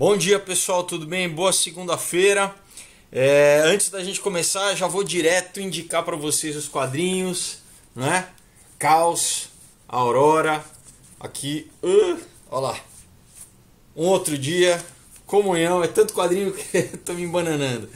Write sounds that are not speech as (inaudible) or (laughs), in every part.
Bom dia pessoal, tudo bem? Boa segunda-feira. É, antes da gente começar, já vou direto indicar para vocês os quadrinhos, né? Caos, Aurora, aqui, uh, olha lá, um outro dia, comunhão, é tanto quadrinho que (laughs) estou tô me embananando.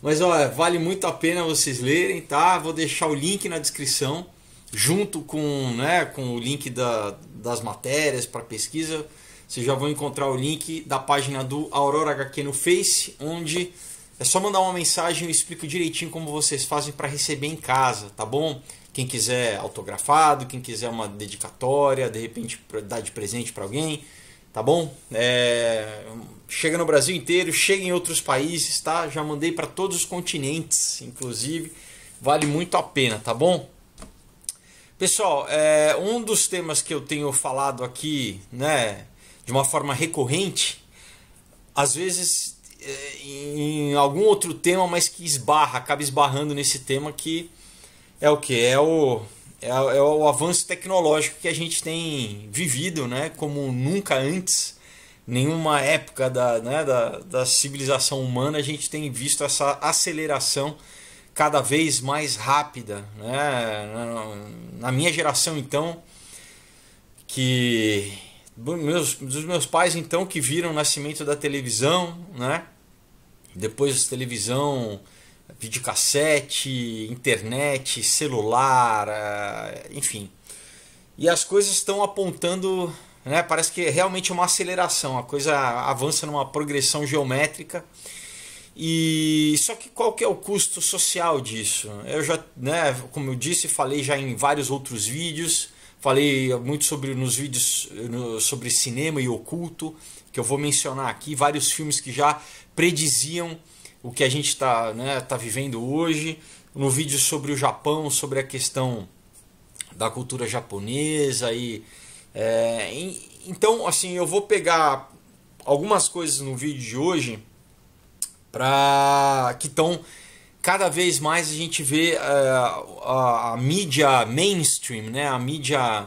Mas olha, vale muito a pena vocês lerem, tá? Vou deixar o link na descrição, junto com, né, com o link da, das matérias para pesquisa vocês já vão encontrar o link da página do Aurora HQ no Face, onde é só mandar uma mensagem e eu explico direitinho como vocês fazem para receber em casa, tá bom? Quem quiser autografado, quem quiser uma dedicatória, de repente dar de presente para alguém, tá bom? É... Chega no Brasil inteiro, chega em outros países, tá? Já mandei para todos os continentes, inclusive. Vale muito a pena, tá bom? Pessoal, é... um dos temas que eu tenho falado aqui, né? de uma forma recorrente, às vezes é, em algum outro tema, mas que esbarra, acaba esbarrando nesse tema que é o que? É o, é, é, o avanço tecnológico que a gente tem vivido, né? Como nunca antes, nenhuma época da, né, da, da civilização humana a gente tem visto essa aceleração cada vez mais rápida. Né? Na minha geração, então, que dos meus, dos meus pais então que viram o nascimento da televisão, né? Depois televisão, videocassete, internet, celular, ah, enfim. E as coisas estão apontando, né? Parece que é realmente uma aceleração, a coisa avança numa progressão geométrica. E só que qual que é o custo social disso? Eu já, né, como eu disse, falei já em vários outros vídeos Falei muito sobre nos vídeos no, sobre cinema e oculto, que eu vou mencionar aqui vários filmes que já prediziam o que a gente está né, tá vivendo hoje. No vídeo sobre o Japão, sobre a questão da cultura japonesa e, é, então assim eu vou pegar algumas coisas no vídeo de hoje para que estão cada vez mais a gente vê uh, a, a, mídia mainstream, né? a mídia,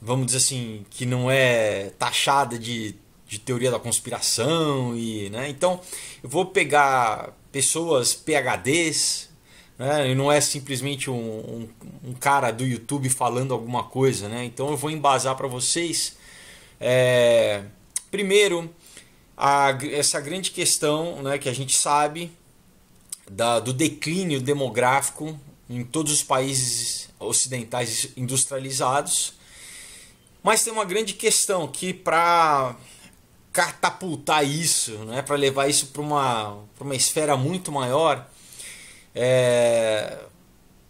vamos dizer assim, que não é taxada de, de teoria da conspiração. e né? Então, eu vou pegar pessoas PHDs, né? E não é simplesmente um, um, um, cara do YouTube falando alguma coisa. Né? Então, eu vou embasar para vocês. É, primeiro, a, essa grande questão né, que a gente sabe da, do declínio demográfico em todos os países ocidentais industrializados. Mas tem uma grande questão que para catapultar isso, né, para levar isso para uma, uma esfera muito maior, é,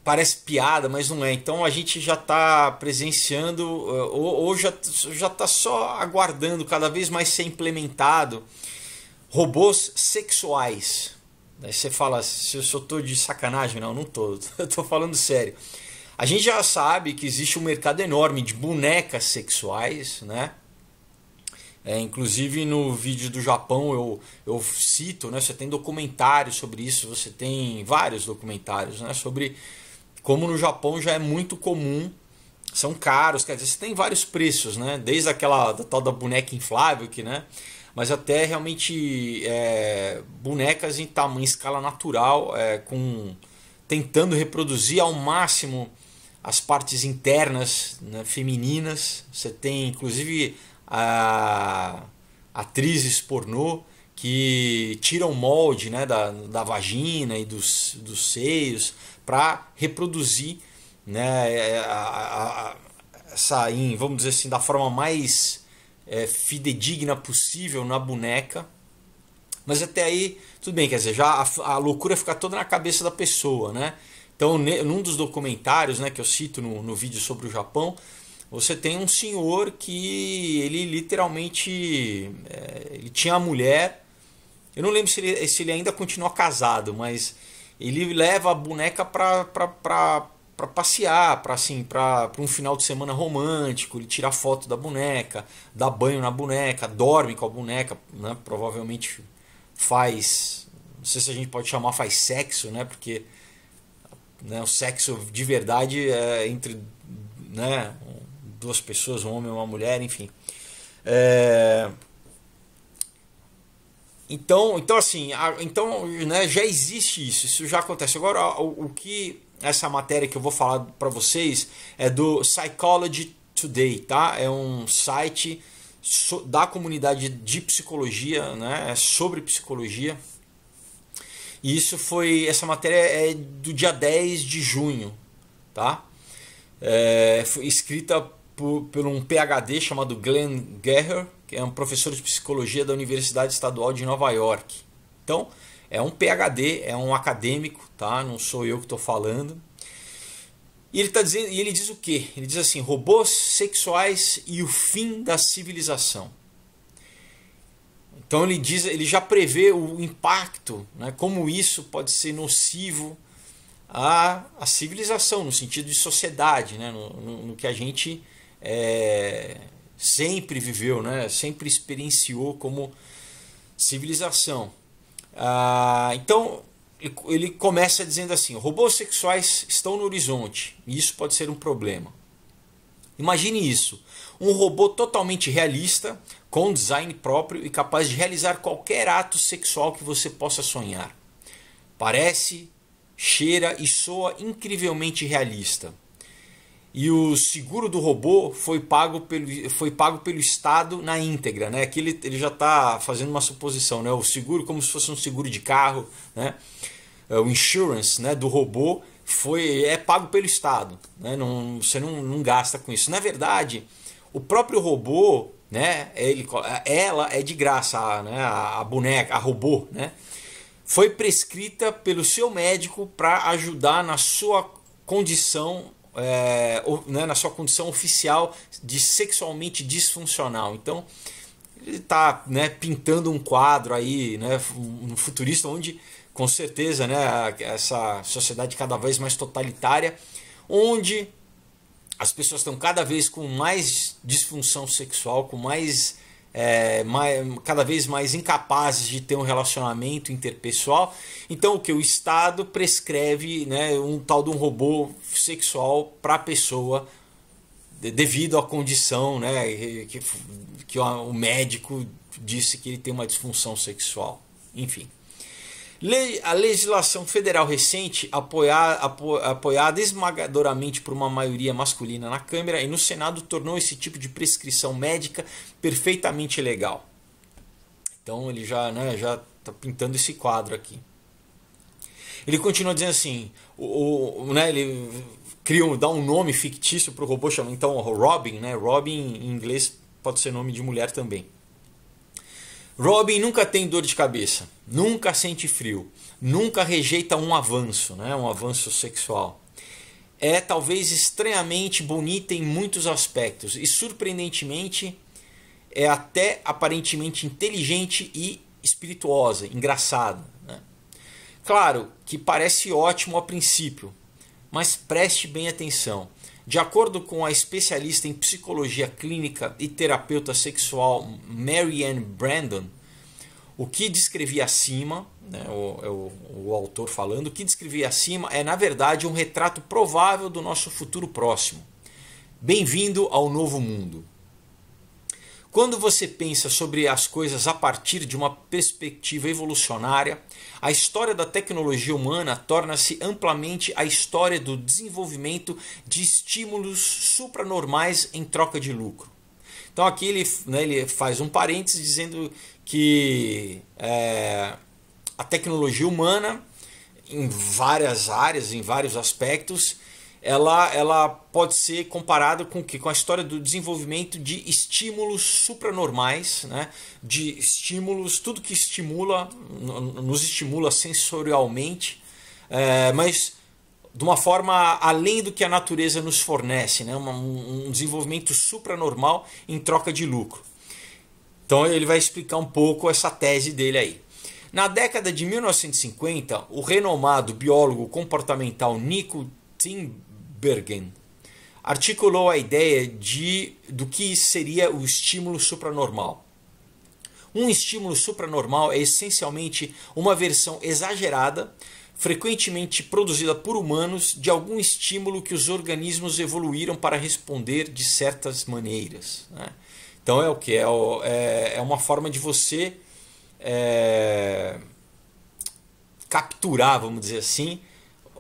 parece piada, mas não é. Então a gente já está presenciando é, ou, ou já está só aguardando cada vez mais ser implementado robôs sexuais você fala, se eu sou tô de sacanagem, não, não tô, (laughs) eu tô falando sério. A gente já sabe que existe um mercado enorme de bonecas sexuais, né? É, inclusive no vídeo do Japão eu, eu cito, né? Você tem documentários sobre isso, você tem vários documentários, né? Sobre como no Japão já é muito comum, são caros, quer dizer, você tem vários preços, né? Desde aquela da tal da boneca inflável que, né? mas até realmente é, bonecas em tamanho, em escala natural, é, com tentando reproduzir ao máximo as partes internas né, femininas. Você tem inclusive a, atrizes pornô que tiram molde né, da, da vagina e dos, dos seios para reproduzir né, é, a, a, essa, vamos dizer assim, da forma mais é, fidedigna possível na boneca. Mas até aí, tudo bem, quer dizer, já a, a loucura fica toda na cabeça da pessoa, né? Então, ne, num dos documentários né, que eu cito no, no vídeo sobre o Japão, você tem um senhor que ele literalmente é, ele tinha a mulher. Eu não lembro se ele, se ele ainda continua casado, mas ele leva a boneca para para passear, para assim, para um final de semana romântico, ele tira foto da boneca, dá banho na boneca, dorme com a boneca, né? Provavelmente faz, não sei se a gente pode chamar faz sexo, né? Porque né, o sexo de verdade é entre né, duas pessoas, um homem e uma mulher, enfim. É... Então, então assim, então né, já existe isso, isso já acontece. Agora, o, o que essa matéria que eu vou falar para vocês é do Psychology Today, tá? É um site da comunidade de psicologia, né? É sobre psicologia. E isso foi. Essa matéria é do dia 10 de junho, tá? É, foi escrita por, por um PhD chamado Glenn Geher, que é um professor de psicologia da Universidade Estadual de Nova York. Então, é um PhD, é um acadêmico, tá? Não sou eu que estou falando. E ele, tá dizendo, e ele diz o quê? Ele diz assim: robôs sexuais e o fim da civilização. Então ele diz, ele já prevê o impacto, né, como isso pode ser nocivo à, à civilização, no sentido de sociedade, né, no, no, no que a gente é, sempre viveu, né, sempre experienciou como civilização. Ah, então ele começa dizendo assim: robôs sexuais estão no horizonte e isso pode ser um problema. Imagine isso: um robô totalmente realista, com design próprio e capaz de realizar qualquer ato sexual que você possa sonhar. Parece, cheira e soa incrivelmente realista e o seguro do robô foi pago pelo, foi pago pelo Estado na íntegra. Né? Aqui ele, ele já está fazendo uma suposição, né? o seguro como se fosse um seguro de carro, né? É, o insurance né, do robô foi é pago pelo Estado. Né? Não, você não, não gasta com isso. Na verdade, o próprio robô, né, ele, ela é de graça, né, a, a boneca, a robô, né, foi prescrita pelo seu médico para ajudar na sua condição é, né, na sua condição oficial de sexualmente disfuncional. Então ele está né, pintando um quadro aí, né, um futurista onde com certeza, né, essa sociedade cada vez mais totalitária, onde as pessoas estão cada vez com mais disfunção sexual, com mais é, mais, cada vez mais incapazes de ter um relacionamento interpessoal. Então, o que o Estado prescreve né, um tal de um robô sexual para a pessoa de, devido à condição né, que, que o médico disse que ele tem uma disfunção sexual. Enfim. A legislação federal recente, apoiada, apoiada esmagadoramente por uma maioria masculina na Câmara e no Senado, tornou esse tipo de prescrição médica perfeitamente legal. Então ele já né, já está pintando esse quadro aqui. Ele continua dizendo assim, o, o né, ele cria um, dá um nome fictício para o robô, chama então Robin, né? Robin em inglês pode ser nome de mulher também. Robin nunca tem dor de cabeça, nunca sente frio, nunca rejeita um avanço, né? um avanço sexual. É talvez estranhamente bonita em muitos aspectos e surpreendentemente é até aparentemente inteligente e espirituosa, engraçada. Né? Claro que parece ótimo a princípio, mas preste bem atenção. De acordo com a especialista em psicologia clínica e terapeuta sexual Marianne Brandon, o que descrevi acima, né, o, é o, o autor falando, o que descrevi acima é, na verdade, um retrato provável do nosso futuro próximo. Bem-vindo ao novo mundo. Quando você pensa sobre as coisas a partir de uma perspectiva evolucionária, a história da tecnologia humana torna-se amplamente a história do desenvolvimento de estímulos supranormais em troca de lucro. Então aqui ele, né, ele faz um parênteses dizendo que é, a tecnologia humana, em várias áreas, em vários aspectos, ela, ela pode ser comparada com que com a história do desenvolvimento de estímulos supranormais, né? de estímulos, tudo que estimula, nos estimula sensorialmente, é, mas de uma forma além do que a natureza nos fornece, né? um, um desenvolvimento supranormal em troca de lucro. Então ele vai explicar um pouco essa tese dele aí. Na década de 1950, o renomado biólogo comportamental Nico Tim Bergen articulou a ideia de do que seria o estímulo supranormal. Um estímulo supranormal é essencialmente uma versão exagerada, frequentemente produzida por humanos, de algum estímulo que os organismos evoluíram para responder de certas maneiras. Né? Então é o que? É, é, é uma forma de você é, capturar, vamos dizer assim,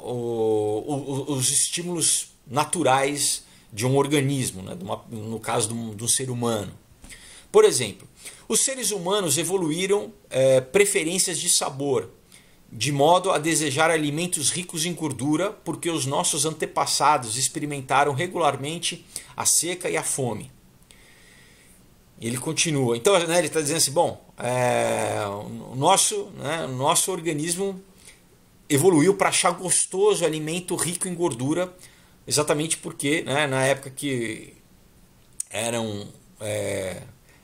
o, o, os estímulos naturais de um organismo, né? Uma, no caso de um, de um, ser humano. Por exemplo, os seres humanos evoluíram é, preferências de sabor, de modo a desejar alimentos ricos em gordura, porque os nossos antepassados experimentaram regularmente a seca e a fome. Ele continua. Então, né, ele está dizendo assim: bom, é, o nosso, né, o nosso organismo evoluiu para achar gostoso alimento rico em gordura, exatamente porque né, na época que eram é,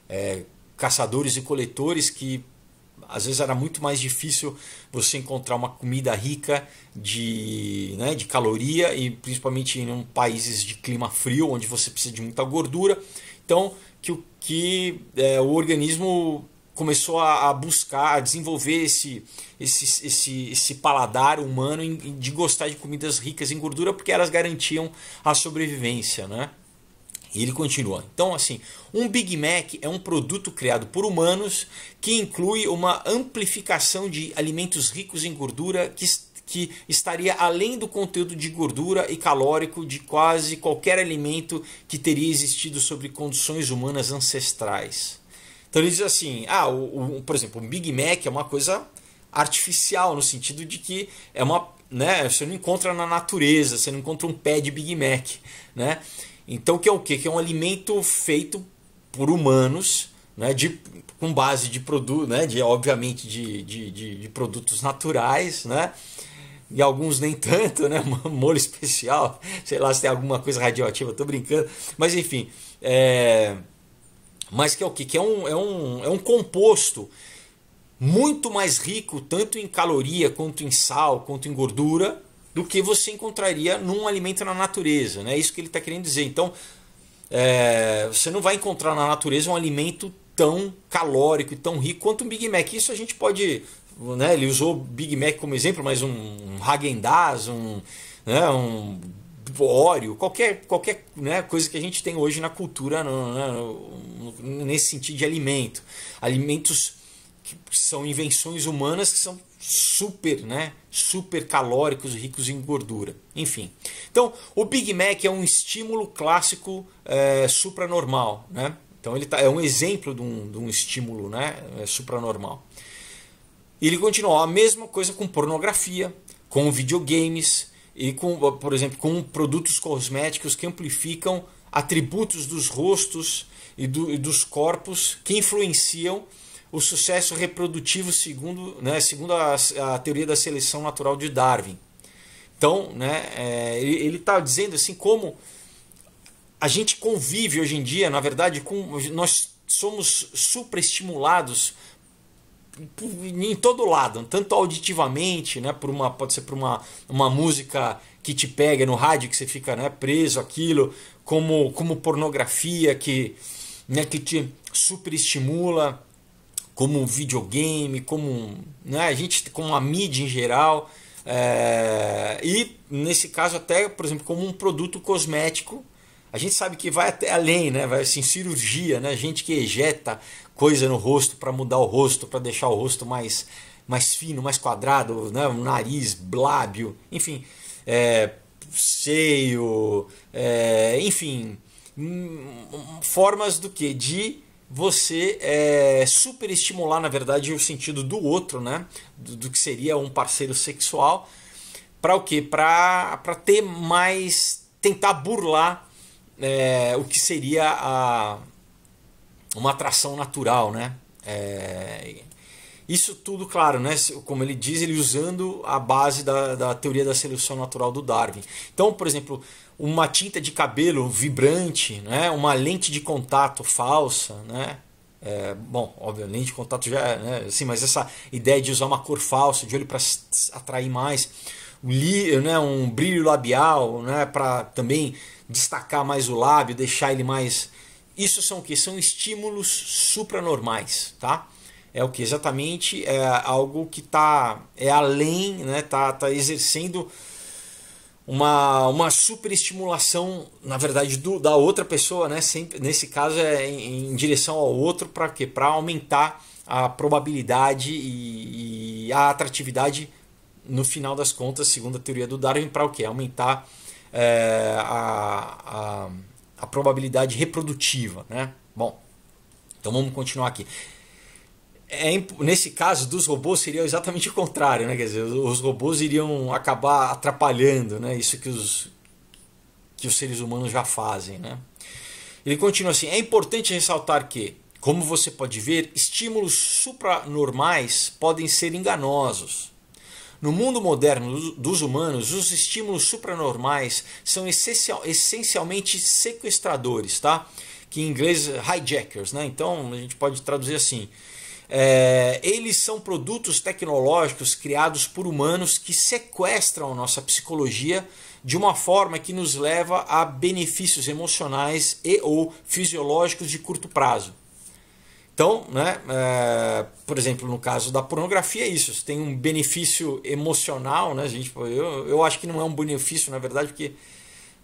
é, caçadores e coletores que às vezes era muito mais difícil você encontrar uma comida rica de, né, de caloria e principalmente em países de clima frio onde você precisa de muita gordura então que, que é, o organismo começou a, a, buscar, a desenvolver esse, esse, esse, esse paladar humano em, de gostar de comidas ricas em gordura porque elas garantiam a sobrevivência, né? E ele continua. Então, assim, um Big Mac é um produto criado por humanos que inclui uma amplificação de alimentos ricos em gordura que, que estaria além do conteúdo de gordura e calórico de quase qualquer alimento que teria existido sobre condições humanas ancestrais. Então ele diz assim: ah, o, o, por exemplo, um Big Mac é uma coisa artificial, no sentido de que é uma. Né, você não encontra na natureza, você não encontra um pé de Big Mac. Né? Então que é o quê? Que é um alimento feito por humanos, né, de, com base de produto, né, de, obviamente de, de, de, de produtos naturais, né? e alguns nem tanto, né? (laughs) Molho especial, sei lá se tem alguma coisa radioativa, Estou brincando. Mas enfim, é mas que é o quê? que? é um, é um, é um composto muito mais rico, tanto em caloria, quanto em sal, quanto em gordura, do que você encontraria num alimento na natureza. Né? É isso que ele está querendo dizer. Então, é, você não vai encontrar na natureza um alimento tão calórico e tão rico quanto um Big Mac. Isso a gente pode. Né, ele usou Big Mac como exemplo, mas um, um Haagen-Dazs, um, né, um óleo, qualquer, qualquer né, coisa que a gente tem hoje na cultura, no, né, no, né, nesse sentido de alimento. Alimentos que são invenções humanas que são super, né, super calóricos, ricos em gordura. Enfim. Então, o Big Mac é um estímulo clássico é, supranormal, né? Então ele tá, é um exemplo de um, de um estímulo, né, é, supranormal. E ele continua a mesma coisa com pornografia, com videogames, e com, por exemplo, com produtos cosméticos que amplificam atributos dos rostos e, do, e dos corpos que influenciam o sucesso reprodutivo segundo, né, segundo a, a, teoria da seleção natural de Darwin. Então, né, é, ele está dizendo assim como a gente convive hoje em dia, na verdade, com nós somos superestimulados em todo lado, tanto auditivamente, né, por uma, pode ser por uma, uma música que te pega no rádio, que você fica né, preso aquilo, como, como pornografia que, né, que te superestimula, como um videogame, como né, a gente, como a mídia em geral, é, e nesse caso até, por exemplo, como um produto cosmético a gente sabe que vai até além, né? Vai assim, cirurgia, né? Gente que ejeta coisa no rosto para mudar o rosto, para deixar o rosto mais, mais fino, mais quadrado, né? Nariz, lábio, enfim, é, seio, é, enfim, hum, formas do que de você é, superestimular, na verdade, o sentido do outro, né? do, do que seria um parceiro sexual, para o quê? Para ter mais. tentar burlar é, o que seria a, uma atração natural, né? É, isso tudo, claro, né? como ele diz, ele usando a base da, da teoria da seleção natural do Darwin. Então, por exemplo, uma tinta de cabelo vibrante, né? uma lente de contato falsa, né? É, bom, obviamente de contato já, é, né? assim, mas essa ideia de usar uma cor falsa, de olho para atrair mais, um, né? um brilho labial, né? para também destacar mais o lábio, deixar ele mais. Isso são o que? São estímulos supranormais, tá? É o que exatamente é algo que está é além, né? Tá, tá exercendo uma, uma superestimulação, na verdade, do, da outra pessoa, né? Sempre, nesse caso é em, em direção ao outro para quê? Para aumentar a probabilidade e, e, a atratividade no final das contas, segundo a teoria do Darwin, para o que? Aumentar é, a, a, a probabilidade reprodutiva. Né? Bom, então vamos continuar aqui. É, nesse caso dos robôs seria exatamente o contrário, né? Quer dizer, os robôs iriam acabar atrapalhando, né? Isso que os que os seres humanos já fazem, né? Ele continua assim: é importante ressaltar que, como você pode ver, estímulos supranormais podem ser enganosos. No mundo moderno dos humanos, os estímulos supranormais são essencial, essencialmente sequestradores, tá? Que em inglês hijackers, né? Então a gente pode traduzir assim. É, eles são produtos tecnológicos criados por humanos que sequestram nossa psicologia de uma forma que nos leva a benefícios emocionais e ou fisiológicos de curto prazo. Então, né, é, por exemplo, no caso da pornografia, é isso. Você tem um benefício emocional, né, gente? Eu, eu acho que não é um benefício, na verdade, porque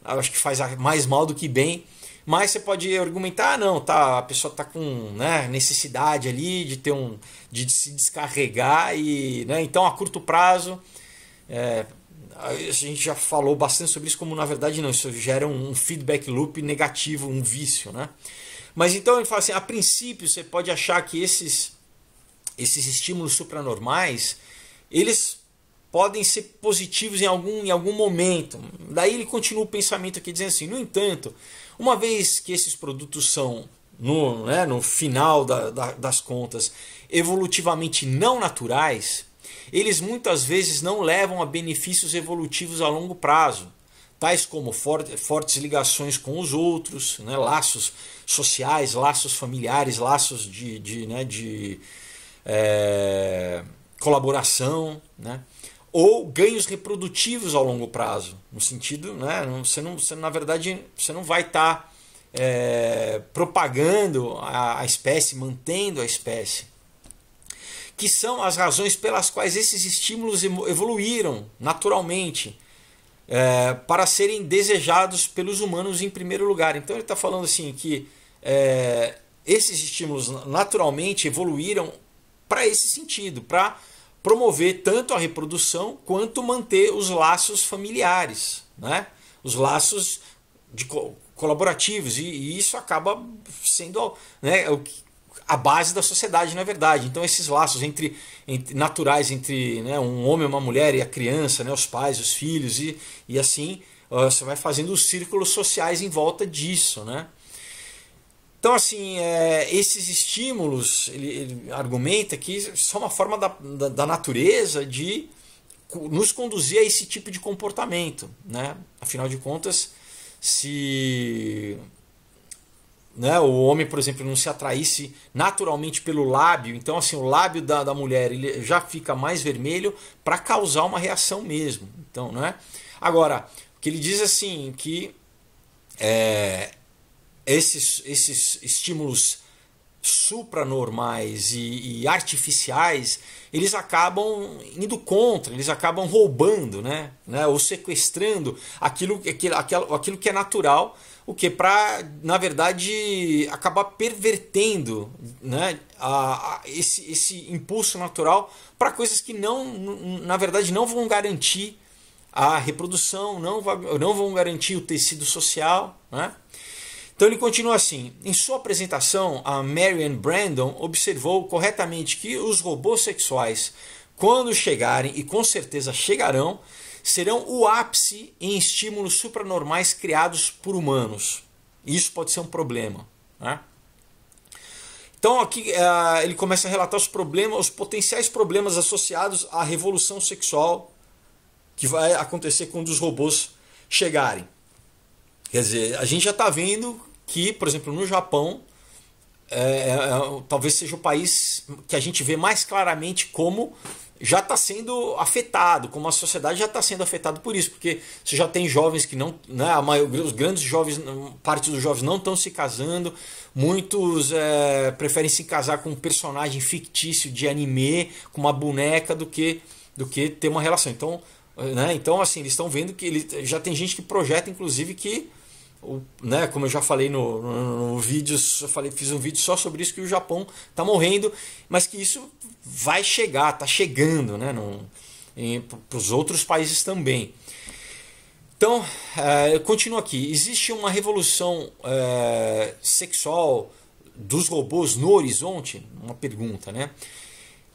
acho que faz mais mal do que bem. Mas você pode argumentar, ah, não, tá, a pessoa está com né, necessidade ali de ter um. de se descarregar e. Né, então, a curto prazo. É, a gente já falou bastante sobre isso, como na verdade não, isso gera um feedback loop negativo, um vício, né? Mas então ele fala assim: a princípio você pode achar que esses, esses estímulos supranormais eles podem ser positivos em algum, em algum momento. Daí ele continua o pensamento aqui dizendo assim: no entanto, uma vez que esses produtos são, no, né, no final da, da, das contas, evolutivamente não naturais, eles muitas vezes não levam a benefícios evolutivos a longo prazo tais como fortes ligações com os outros, né, laços sociais, laços familiares, laços de, de, né, de é, colaboração, né, ou ganhos reprodutivos ao longo prazo, no sentido, né, você, não, você na verdade você não vai estar tá, é, propagando a, a espécie, mantendo a espécie que são as razões pelas quais esses estímulos evoluíram naturalmente é, para serem desejados pelos humanos em primeiro lugar. Então ele está falando assim que é, esses estímulos naturalmente evoluíram para esse sentido, para promover tanto a reprodução quanto manter os laços familiares, né? os laços de, colaborativos, e, e isso acaba sendo né, o que a base da sociedade, na é verdade. Então esses laços entre, entre naturais entre né, um homem, uma mulher e a criança, né, os pais, os filhos e, e assim você vai fazendo os círculos sociais em volta disso, né? Então assim é, esses estímulos ele, ele, argumenta que são uma forma da, da, da natureza de nos conduzir a esse tipo de comportamento, né? Afinal de contas se né, o homem, por exemplo, não se atraísse naturalmente pelo lábio, então assim o lábio da, da mulher ele já fica mais vermelho para causar uma reação mesmo. Então, né? Agora, o que ele diz assim que é, esses, esses estímulos supranormais e, e artificiais, eles acabam indo contra, eles acabam roubando, né, né, ou sequestrando aquilo, aquilo, aquilo que é natural o que para na verdade acabar pervertendo né a, a esse, esse impulso natural para coisas que não na verdade não vão garantir a reprodução não não vão garantir o tecido social né então ele continua assim em sua apresentação a Marian Brandon observou corretamente que os robôs sexuais quando chegarem e com certeza chegarão serão o ápice em estímulos supranormais criados por humanos. Isso pode ser um problema. Né? Então aqui uh, ele começa a relatar os problemas, os potenciais problemas associados à revolução sexual que vai acontecer quando os robôs chegarem. Quer dizer, a gente já está vendo que, por exemplo, no Japão, é, é, talvez seja o país que a gente vê mais claramente como já está sendo afetado, como a sociedade já está sendo afetada por isso, porque você já tem jovens que não, né, a maioria, os grandes jovens, parte dos jovens não estão se casando, muitos é, preferem se casar com um personagem fictício de anime, com uma boneca, do que, do que ter uma relação. Então, né, então assim, eles estão vendo que ele, já tem gente que projeta, inclusive, que né, como eu já falei no, no, no vídeo, falei, fiz um vídeo só sobre isso que o Japão está morrendo, mas que isso vai chegar, está chegando, né, para os outros países também. Então, é, eu continuo aqui. Existe uma revolução é, sexual dos robôs no horizonte? Uma pergunta, né?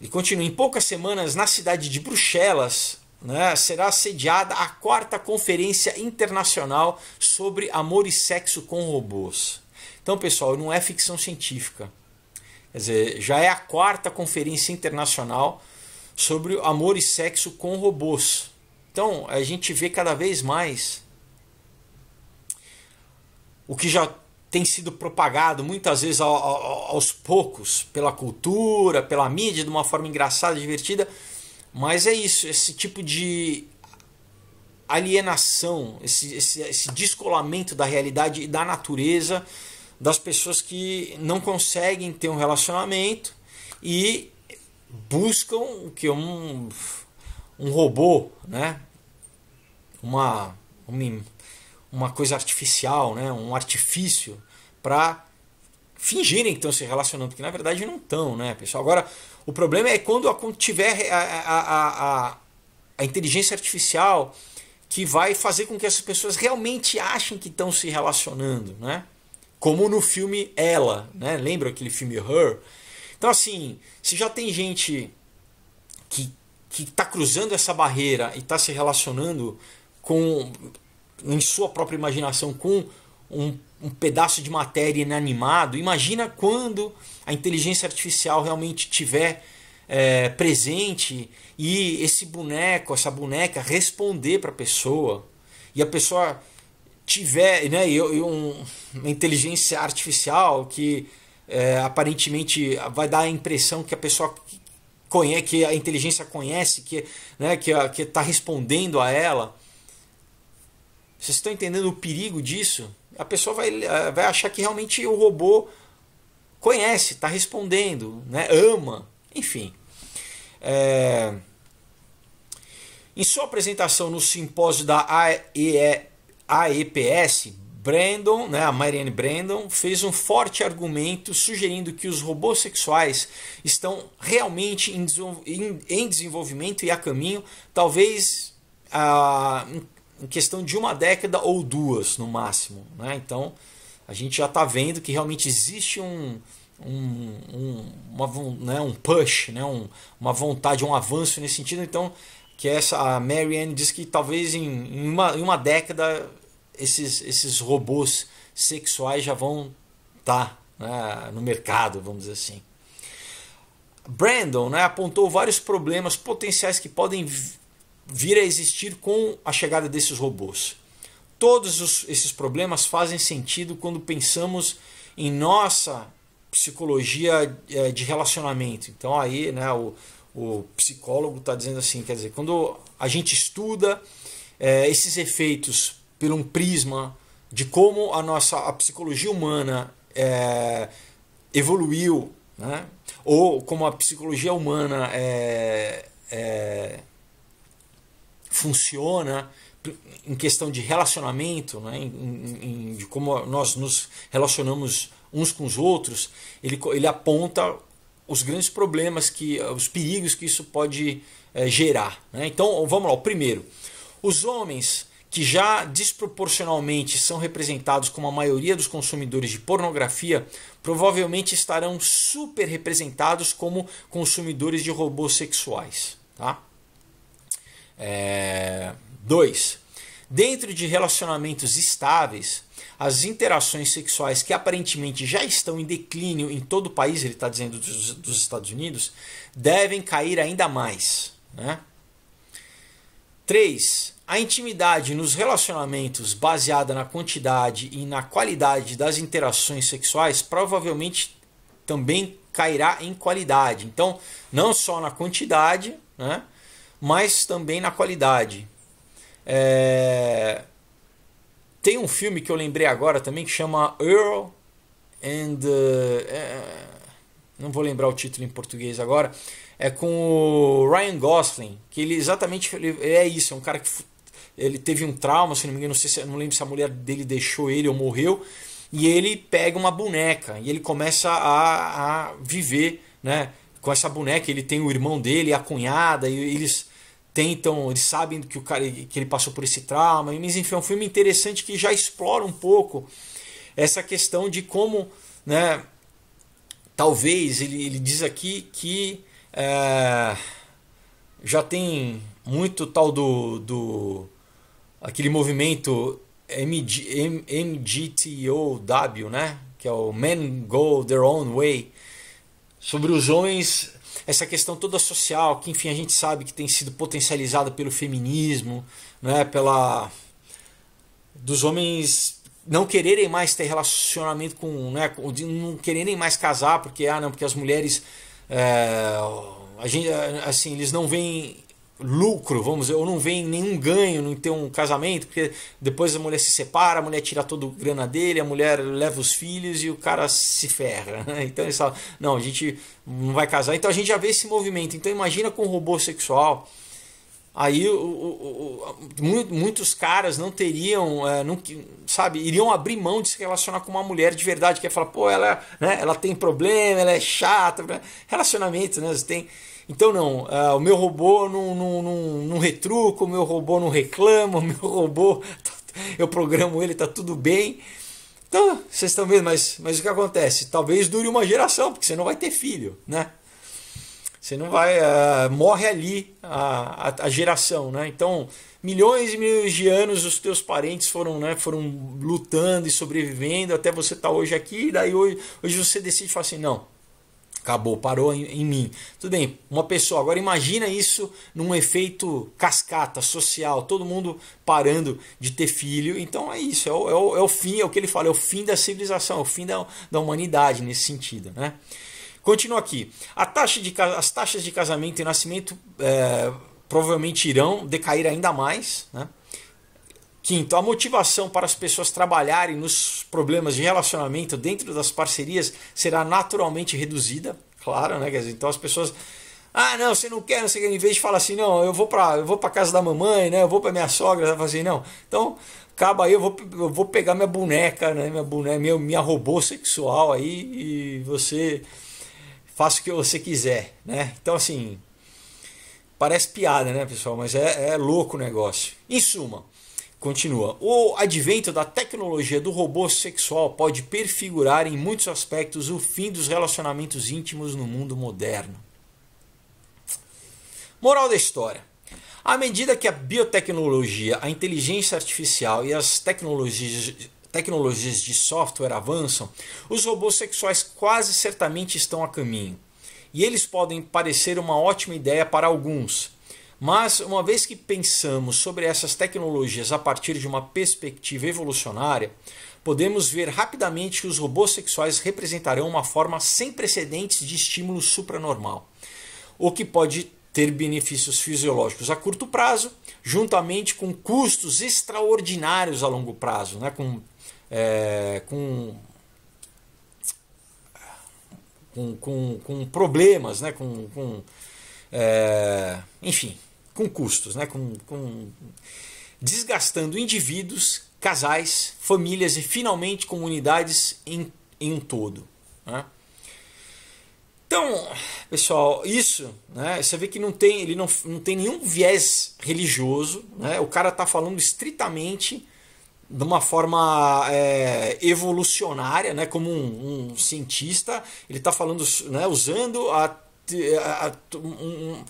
E continua. Em poucas semanas, na cidade de Bruxelas, né, será sediada a quarta Conferência Internacional sobre Amor e Sexo com Robôs. Então, pessoal, não é ficção científica. Quer dizer, já é a quarta Conferência Internacional sobre Amor e Sexo com Robôs. Então, a gente vê cada vez mais o que já tem sido propagado muitas vezes aos poucos pela cultura, pela mídia, de uma forma engraçada, divertida mas é isso, esse tipo de alienação, esse, esse, esse descolamento da realidade e da natureza das pessoas que não conseguem ter um relacionamento e buscam o que um um robô, né? Uma uma coisa artificial, né? Um artifício para fingirem que estão se relacionando, porque na verdade não estão, né, pessoal? Agora, o problema é quando tiver a, a, a, a inteligência artificial que vai fazer com que essas pessoas realmente achem que estão se relacionando, né? Como no filme Ela, né? Lembra aquele filme Her? Então assim, se já tem gente que que está cruzando essa barreira e está se relacionando com em sua própria imaginação com um um pedaço de matéria inanimado, imagina quando a inteligência artificial realmente tiver é, presente e esse boneco, essa boneca responder para a pessoa e a pessoa tiver né, eu, eu, uma inteligência artificial que é, aparentemente vai dar a impressão que a pessoa conhece, que a inteligência conhece, que né, está que, que tá respondendo a ela. Vocês estão entendendo o perigo disso? a pessoa vai, eh, vai achar que realmente o robô conhece, está respondendo, né? ama, enfim. É... Em sua apresentação no simpósio da AE, AEPS, Brandon, né, a Marianne Brandon, fez um forte argumento sugerindo que os robôs sexuais estão realmente em, desenvolvimento e a caminho, talvez ah, em questão de uma década ou duas no máximo. Né? Então a gente já está vendo que realmente existe um, um, um, uma, né, um push, né, um, uma vontade, um avanço nesse sentido. Então que é essa a Marianne diz que talvez em, em, uma, em uma década esses, esses robôs sexuais já vão estar tá, né, no mercado, vamos dizer assim. Brandon né, apontou vários problemas potenciais que podem vir a existir com a chegada desses robôs. Todos os, esses problemas fazem sentido quando pensamos em nossa psicologia eh, de relacionamento. Então aí, né, o, o psicólogo está dizendo assim, quer dizer, quando a gente estuda é, esses efeitos por um prisma de como a nossa a psicologia humana é, evoluiu, né? ou como a psicologia humana é, funciona em questão de relacionamento, né, em, em, de como nós nos relacionamos uns com os outros, ele, ele aponta os grandes problemas, que, os perigos que isso pode é, gerar. Né? Então vamos lá, o primeiro. Os homens que já desproporcionalmente são representados como a maioria dos consumidores de pornografia, provavelmente estarão super representados como consumidores de robôs sexuais. Tá? É... Dois, dentro de relacionamentos estáveis, as interações sexuais que aparentemente já estão em declínio em todo o país, ele está dizendo dos, dos, Estados Unidos, devem cair ainda mais. Né? Três, a intimidade nos relacionamentos baseada na quantidade e na qualidade das interações sexuais provavelmente também cairá em qualidade. Então, não só na quantidade, né? mas também na qualidade. É... Tem um filme que eu lembrei agora também que chama Earl and. É, não vou lembrar o título em português agora. É com o Ryan Gosling, que ele exatamente ele é isso, é um cara que ele teve um trauma, se não me engano, não, se, não lembro se a mulher dele deixou ele ou morreu, e ele pega uma boneca e ele começa a, a viver, né? Com essa boneca, ele tem o irmão dele, a cunhada, e eles tentam, eles sabem que o cara que ele passou por esse trauma, mas enfim, é um filme interessante que já explora um pouco essa questão de como, né, talvez ele, ele diz aqui que é, já tem muito tal do, do aquele movimento MG, MGTOW, né, que é o Men Go Their Own Way, sobre os homens essa questão toda social, que enfim a gente sabe que tem sido potencializada pelo feminismo, né, pela dos homens não quererem mais ter relacionamento com, né, não quererem mais casar porque ah não porque as mulheres é, a gente eh, assim eles não veem lucro, vamos dizer, ou não vem nenhum ganho não ter um casamento, porque depois a mulher se separa, a mulher tira todo o grana dele, a mulher leva os filhos e o cara se ferra. Né? (laughs) Então ele fala, não, a gente não vai casar. Então a gente já vê esse movimento. Então imagina com um robô sexual. Aí o, o, o, muitos caras não teriam, é, não, sabe, iriam abrir mão de se relacionar com uma mulher de verdade, que ia é falar, pô, ela, é, né, ela tem problema, ela é chata, né? relacionamento, né? Você tem então não, ah, o meu robô não, não, não, não retruca, o meu robô não reclama, (laughs) o meu robô, tá, eu programo ele, tá tudo bem. Então, vocês estão vendo, mas, mas o que acontece? Talvez dure uma geração, porque você não vai ter filho, né? Você não vai. Ah, morre ali a, a, a, geração, né? Então, milhões e milhões de anos os teus parentes foram, né, foram lutando e sobrevivendo até você estar tá hoje aqui, e daí hoje, hoje você decide fala assim: não, acabou, parou em, em, mim. Tudo bem, uma pessoa. Agora imagina isso num efeito cascata, social, todo mundo parando de ter filho. Então é isso, é o, é o, é o fim, é o que ele fala, é o fim da civilização, é o fim da, da humanidade nesse sentido. Né? Continua aqui. A taxa de, as taxas de casamento e nascimento é, provavelmente irão decair ainda mais, né? Quinto, a motivação para as pessoas trabalharem nos problemas de relacionamento dentro das parcerias será naturalmente reduzida, claro, né? Então as pessoas, ah, não, você não quer, não sei o que, em vez de falar assim, não, eu vou para, eu vou para casa da mamãe, né? Eu vou para minha sogra, ela fala assim, não. Então, acaba aí, eu vou, eu vou pegar minha boneca, né? Minha boneca, minha, minha robô sexual aí e você faça o que você quiser, né? Então assim, parece piada, né, pessoal, mas é, é louco o negócio. Em suma, Continua. O advento da tecnologia do robô sexual pode perfigurar em muitos aspectos o fim dos relacionamentos íntimos no mundo moderno. Moral da história. À medida que a biotecnologia, a inteligência artificial e as tecnologias, tecnologias de software avançam, os robôs sexuais quase certamente estão a caminho. E eles podem parecer uma ótima ideia para alguns, mas, uma vez que pensamos sobre essas tecnologias a partir de uma perspectiva evolucionária, podemos ver rapidamente que os robôs sexuais representarão uma forma sem precedentes de estímulo supranormal, o que pode ter benefícios fisiológicos a curto prazo, juntamente com custos extraordinários a longo prazo, né? com, é, com, com, com, problemas, né? com, com é, enfim, com custos, né? com, com desgastando indivíduos, casais, famílias e finalmente comunidades em, em um todo. Né? Então, pessoal, isso, né? Você vê que não tem, ele não, não tem nenhum viés religioso, né? O cara tá falando estritamente de uma forma é, evolucionária, né? Como um, um cientista, ele tá falando, né? Usando a, a um,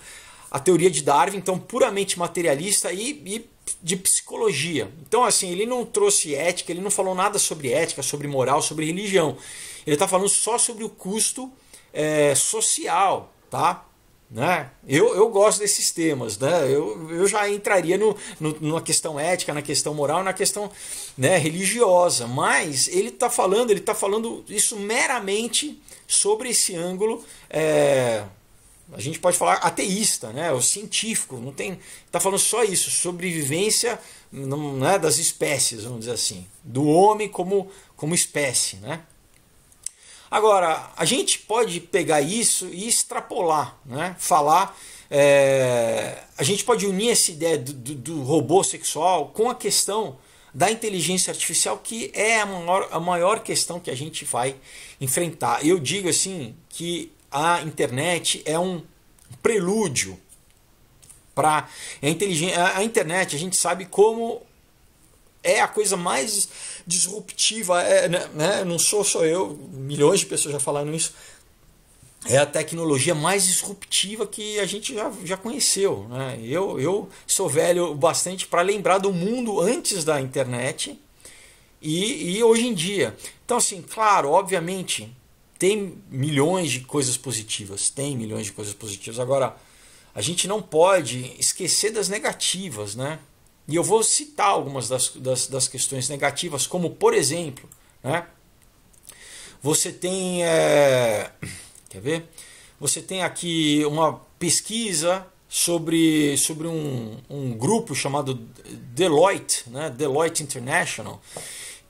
a teoria de Darwin, então puramente materialista e, e, de psicologia. Então, assim, ele não trouxe ética, ele não falou nada sobre ética, sobre moral, sobre religião. Ele está falando só sobre o custo é, social, tá? Né? Eu, eu gosto desses temas, né? eu, eu já entraria no, no, numa questão ética, na questão moral, na questão né, religiosa, mas ele está falando, ele está falando isso meramente sobre esse ângulo é, a gente pode falar ateísta, né? o científico, não tem. Está falando só isso, sobrevivência né, das espécies, vamos dizer assim, do homem como, como espécie, né? Agora, a gente pode pegar isso e extrapolar, né? Falar. É, a gente pode unir essa ideia do, do, do robô sexual com a questão da inteligência artificial, que é a maior, a maior questão que a gente vai enfrentar. Eu digo assim que a internet é um prelúdio para é a inteligência. A internet, a gente sabe como é a coisa mais disruptiva, é, né, né? não sou só eu, milhões de pessoas já falaram isso. É a tecnologia mais disruptiva que a gente já, já conheceu. Né? Eu, eu sou velho bastante para lembrar do mundo antes da internet e, e hoje em dia. Então, assim, claro, obviamente, tem milhões de coisas positivas, tem milhões de coisas positivas. Agora, a gente não pode esquecer das negativas, né? E eu vou citar algumas das, das, das questões negativas, como por exemplo, né? Você tem. É, quer ver? Você tem aqui uma pesquisa sobre, sobre um, um grupo chamado Deloitte, né? Deloitte International,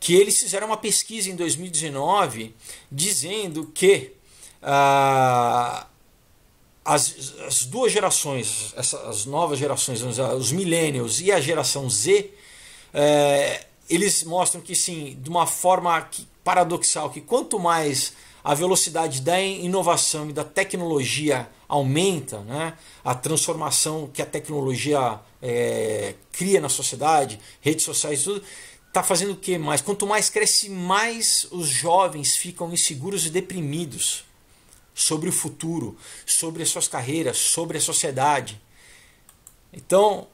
que eles fizeram uma pesquisa em 2019 dizendo que ah, as, as, duas gerações, essas novas gerações, os millennials e a geração Z, eh, eles mostram que sim, de uma forma que, paradoxal, que quanto mais a velocidade da inovação e da tecnologia aumenta, né? a transformação que a tecnologia é, cria na sociedade, redes sociais, tudo, está fazendo o que mais? Quanto mais cresce, mais os jovens ficam inseguros e deprimidos sobre o futuro, sobre as suas carreiras, sobre a sociedade. Então,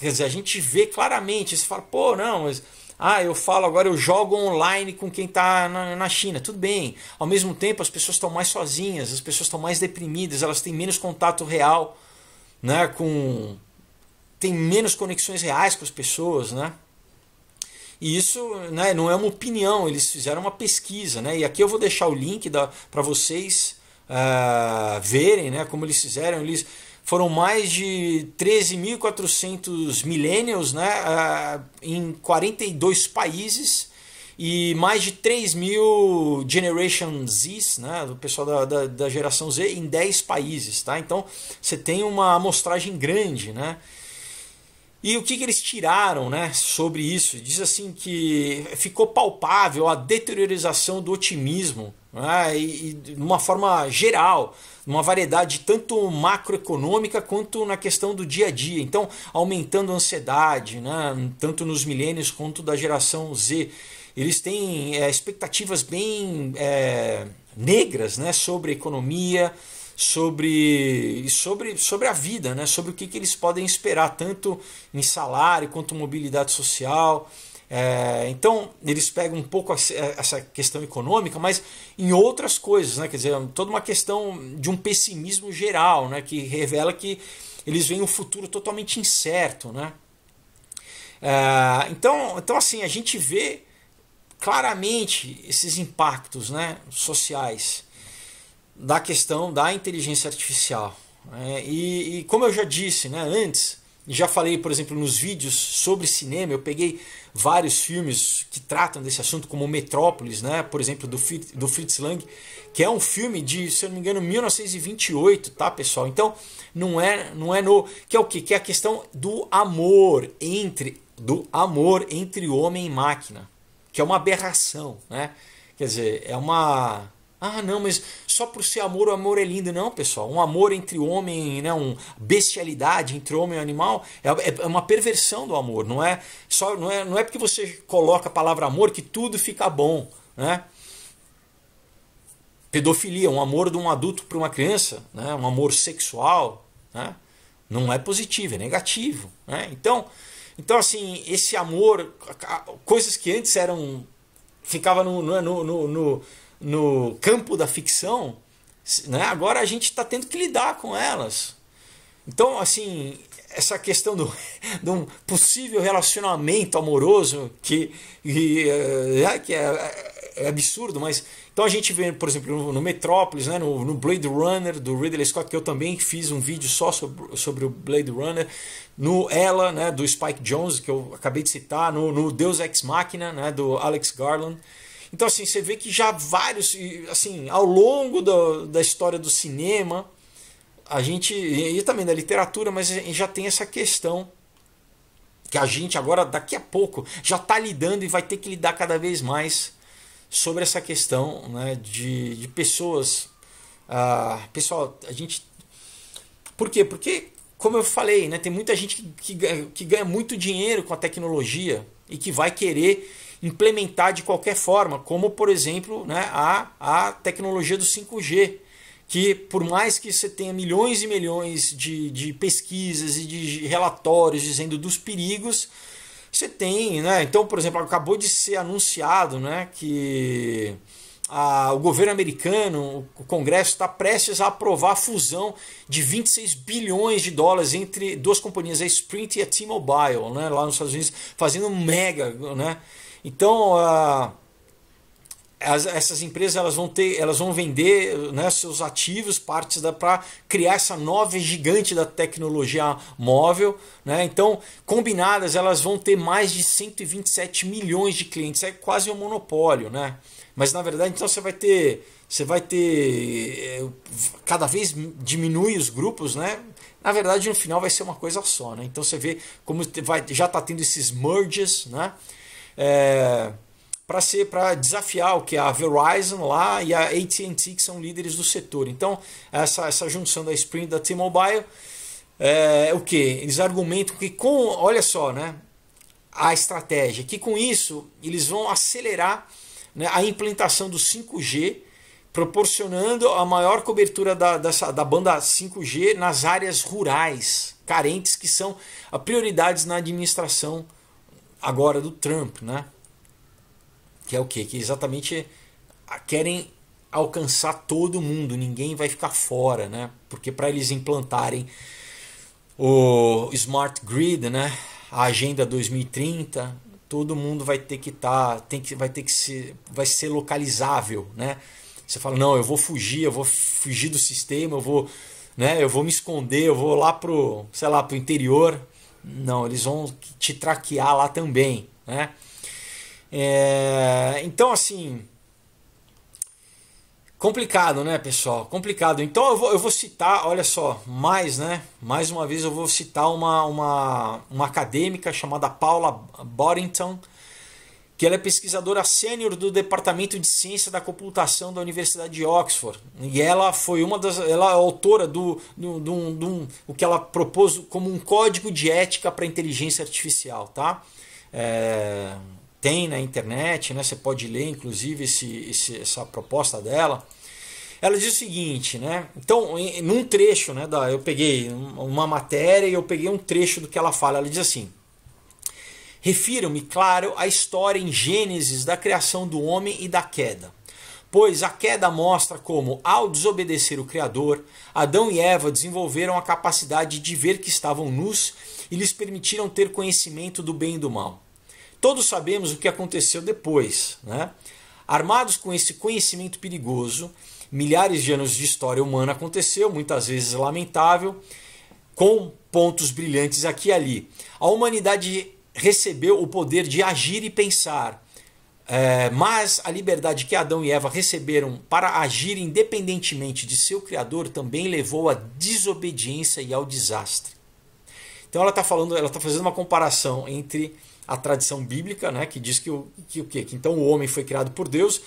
quer dizer, a gente vê claramente, você fala, pô, não, mas, ah, eu falo agora, eu jogo online com quem está na, na China, tudo bem. Ao mesmo tempo, as pessoas estão mais sozinhas, as pessoas estão mais deprimidas, elas têm menos contato real, né, com... tem menos conexões reais com as pessoas, né? E isso né, não é uma opinião, eles fizeram uma pesquisa. Né? E aqui eu vou deixar o link para vocês uh, verem né, como eles fizeram. Eles foram mais de 13.400 millennials né, uh, em 42 países e mais de 3.000 Generation Zs, né, do pessoal da, da, da, geração Z, em 10 países. Tá? Então você tem uma amostragem grande. Né? E o que, que, eles tiraram né, sobre isso? Diz assim que ficou palpável a deteriorização do otimismo, né, e, e, de uma forma geral, numa variedade tanto macroeconômica quanto na questão do dia a dia. Então, aumentando a ansiedade, né, tanto nos milênios quanto da geração Z. Eles têm é, expectativas bem é, negras né, sobre economia, sobre, sobre, sobre a vida, né? sobre o que, que eles podem esperar, tanto em salário quanto mobilidade social. É, então, eles pegam um pouco é, essa questão econômica, mas em outras coisas, né? quer dizer, toda uma questão de um pessimismo geral, né? que revela que eles veem um futuro totalmente incerto. Né? É, então, então, assim, a gente vê claramente esses impactos né? sociais da questão da inteligência artificial. É, e, e, como eu já disse né, antes, já falei, por exemplo, nos vídeos sobre cinema, eu peguei vários filmes que tratam desse assunto, como Metrópolis, né, por exemplo, do, Fritz, do Fritz Lang, que é um filme de, se eu não me engano, 1928, tá, pessoal? Então, não é, não é no. Que é o quê? Que é a questão do amor entre. Do amor entre homem e máquina. Que é uma aberração, né? Quer dizer, é uma ah, não, mas só por ser amor, o amor é lindo. Não, pessoal. Um amor entre homem, né, um bestialidade entre homem e animal é, é, é, uma perversão do amor. Não é, só, não, é, não é porque você coloca a palavra amor que tudo fica bom. Né? Pedofilia, um amor de um adulto para uma criança, né? um amor sexual, né? não é positivo, é negativo. Né? Então, então, assim, esse amor, coisas que antes eram. ficava no, é, no, no, no no campo da ficção, né, agora a gente está tendo que lidar com elas. Então, assim, essa questão do, (laughs) de um possível relacionamento amoroso que, que, eh, né, é, que é, é, absurdo, mas. Então a gente vê, por exemplo, no, no Metrópolis, né, no, no, Blade Runner do Ridley Scott, que eu também fiz um vídeo só sobre, sobre o Blade Runner, no Ela, né, do Spike Jones, que eu acabei de citar, no, no Deus Ex Machina, né, do Alex Garland. Então, assim, você vê que já vários, assim, ao longo do, da história do cinema, a gente, e também da literatura, mas já tem essa questão que a gente agora, daqui a pouco, já está lidando e vai ter que lidar cada vez mais sobre essa questão né, de, de pessoas. Ah, pessoal, a gente. Por quê? Porque, como eu falei, né, tem muita gente que, que, que ganha muito dinheiro com a tecnologia e que vai querer implementar de qualquer forma, como por exemplo né, a, a tecnologia do 5G, que por mais que você tenha milhões e milhões de, de pesquisas e de relatórios dizendo dos perigos, você tem, né? Então, por exemplo, acabou de ser anunciado né, que a, o governo americano, o Congresso, está prestes a aprovar a fusão de 26 bilhões de dólares entre duas companhias, a Sprint e a T-Mobile, né, lá nos Estados Unidos, fazendo um mega. Né, então, a, as, essas empresas elas vão ter, elas vão vender né, seus ativos, partes para criar essa nova gigante da tecnologia móvel. Né? Então, combinadas, elas vão ter mais de 127 milhões de clientes. É quase um monopólio, né? Mas na verdade, então você vai ter, você vai ter eh, cada vez diminui os grupos, né? Na verdade, no final vai ser uma coisa só, né? Então você vê como vai, já está tendo esses merges, né? é, para ser para desafiar o que é a Verizon lá e a AT&T que são líderes do setor. Então essa, essa junção da Sprint da T-Mobile é, é o que eles argumentam que com olha só né a estratégia que com isso eles vão acelerar né, a implantação do 5G proporcionando a maior cobertura da, dessa, da banda 5G nas áreas rurais carentes que são prioridades na administração agora do Trump, né? Que é o quê? Que exatamente ah, querem alcançar todo mundo, ninguém vai ficar fora, né? Porque para eles implantarem o smart grid, né? A agenda 2030, todo mundo vai ter que estar, tá, tem que vai ter que se vai ser localizável, né? Você fala não, eu vou fugir, eu vou fugir do sistema, eu vou, né? Eu vou me esconder, eu vou lá pro, sei lá, pro interior, não, eles vão te traquear lá também, né? É, então, assim, complicado, né, pessoal? Complicado. Então, eu vou, eu vou citar, olha só, mais, né? Mais uma vez, eu vou citar uma, uma, uma acadêmica chamada Paula Boddington que ela é pesquisadora sênior do Departamento de Ciência da Computação da Universidade de Oxford. E ela foi uma das. Ela é autora do, do, do, do o que ela propôs como um código de ética para inteligência artificial, tá? É, tem na internet, né? Você pode ler, inclusive, esse, esse, essa proposta dela. Ela diz o seguinte, né? Então, em, num trecho, né? Da, eu peguei uma matéria e eu peguei um trecho do que ela fala. Ela diz assim. Refiro-me, claro, à história em Gênesis da criação do homem e da queda. Pois a queda mostra como, ao desobedecer o Criador, Adão e Eva desenvolveram a capacidade de ver que estavam nus e lhes permitiram ter conhecimento do bem e do mal. Todos sabemos o que aconteceu depois. Né? Armados com esse conhecimento perigoso, milhares de anos de história humana aconteceu, muitas vezes lamentável, com pontos brilhantes aqui e ali. A humanidade recebeu o poder de agir e pensar. É, mas a liberdade que Adão e Eva receberam para agir independentemente de seu Criador também levou à desobediência e ao desastre. Então ela está falando, ela está fazendo uma comparação entre a tradição bíblica, né, que diz que o que, que então o homem foi criado por Deus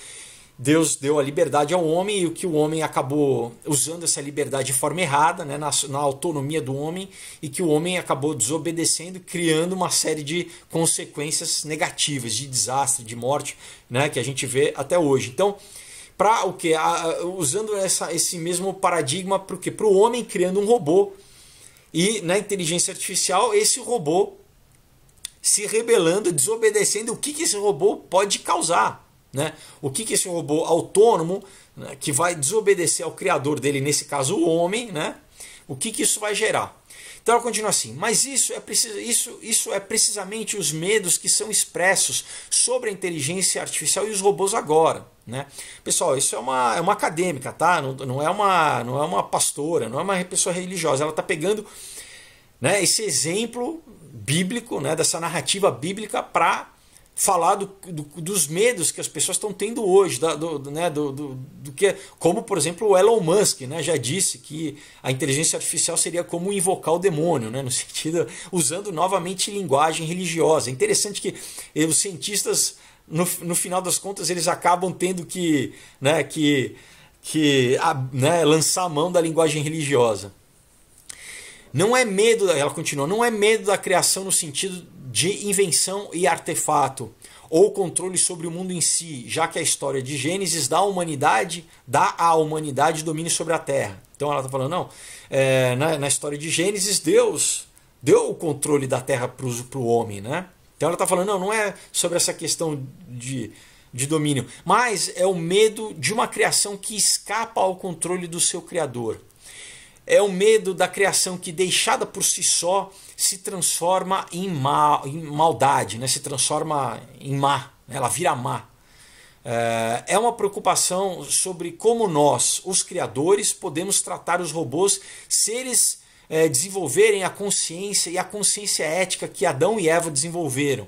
Deus deu a liberdade ao homem e o que o homem acabou usando essa liberdade de forma errada, né, na, na, autonomia do homem, e que o homem acabou desobedecendo, criando uma série de consequências negativas, de desastre, de morte, né, que a gente vê até hoje. Então, para o que usando essa, esse mesmo paradigma para o que para o homem criando um robô e na inteligência artificial esse robô se rebelando, desobedecendo, o que, que esse robô pode causar? Né? O que, que esse robô autônomo, né, que vai desobedecer ao criador dele, nesse caso o homem, né? o que, que isso vai gerar? Então ela continua assim, mas isso é, preciso, isso, isso é precisamente os medos que são expressos sobre a inteligência artificial e os robôs agora. Né? Pessoal, isso é uma, é uma acadêmica, tá? Não, não, é uma, não é uma pastora, não é uma pessoa religiosa. Ela está pegando né, esse exemplo bíblico, né, dessa narrativa bíblica para falar do, do, dos medos que as pessoas estão tendo hoje, da, do, do, né, do, do, do, que, é, como por exemplo o Elon Musk né, já disse que a inteligência artificial seria como invocar o demônio, né, no (laughs) sentido usando novamente linguagem religiosa. É interessante que eh, os cientistas, no, no final das contas, eles acabam tendo que, né, que, que a, né, lançar a mão da linguagem religiosa. Não é medo, ela continua, não é medo da criação no sentido de invenção e artefato, ou controle sobre o mundo em si, já que a história de Gênesis da humanidade dá à humanidade domínio sobre a terra. Então ela está falando, não, é, na, na, história de Gênesis, Deus deu o controle da terra para o homem, né? Então ela está falando, não, não é sobre essa questão de, de domínio, mas é o medo de uma criação que escapa ao controle do seu Criador é o medo da criação que, deixada por si só, se transforma em, mal, em maldade, né? se transforma em má, né? ela vira má. É, é uma preocupação sobre como nós, os criadores, podemos tratar os robôs se eles é, desenvolverem a consciência e a consciência ética que Adão e Eva desenvolveram.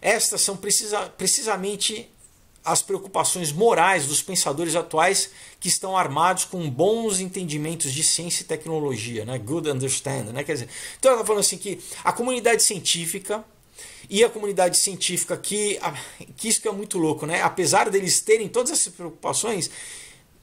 Estas são precisa, precisamente as preocupações morais dos pensadores atuais que estão armados com bons entendimentos de ciência e tecnologia, né? good understanding. Né? Quer dizer, então ela está falando assim que a comunidade científica e a comunidade científica, que, que isso que é muito louco, né? apesar deles terem todas essas preocupações,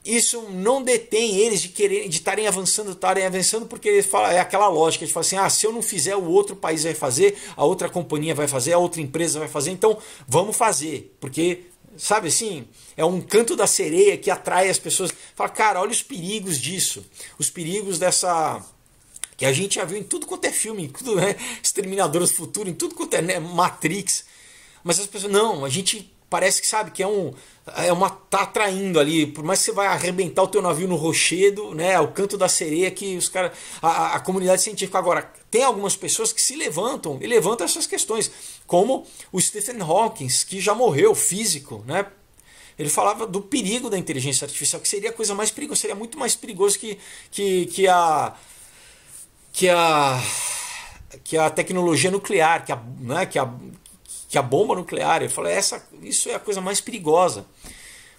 isso não detém eles de querer de estarem avançando, estarem avançando, porque eles falam é aquela lógica de falar assim: ah, se eu não fizer, o outro país vai fazer, a outra companhia vai fazer, a outra empresa vai fazer, então vamos fazer, porque sabe assim? É um canto da sereia que atrai as pessoas. Fala, cara, olha os perigos disso. Os perigos dessa. Que a gente já viu em tudo quanto é filme, em tudo, né? Exterminador do Futuro, em tudo quanto é né? Matrix. Mas as pessoas, não, a gente parece que sabe que é um é uma tá atraindo ali, por mais que você vai arrebentar o teu navio no rochedo, né, é o canto da sereia que os caras a, a comunidade científica agora tem algumas pessoas que se levantam e levantam essas questões, como o Stephen Hawking, que já morreu, físico, né? Ele falava do perigo da inteligência artificial, que seria a coisa mais perigosa, seria muito mais perigoso que, que, que a que a que a tecnologia nuclear, que a, né, que a, que a bomba nuclear. Ele falou, essa, isso é a coisa mais perigosa.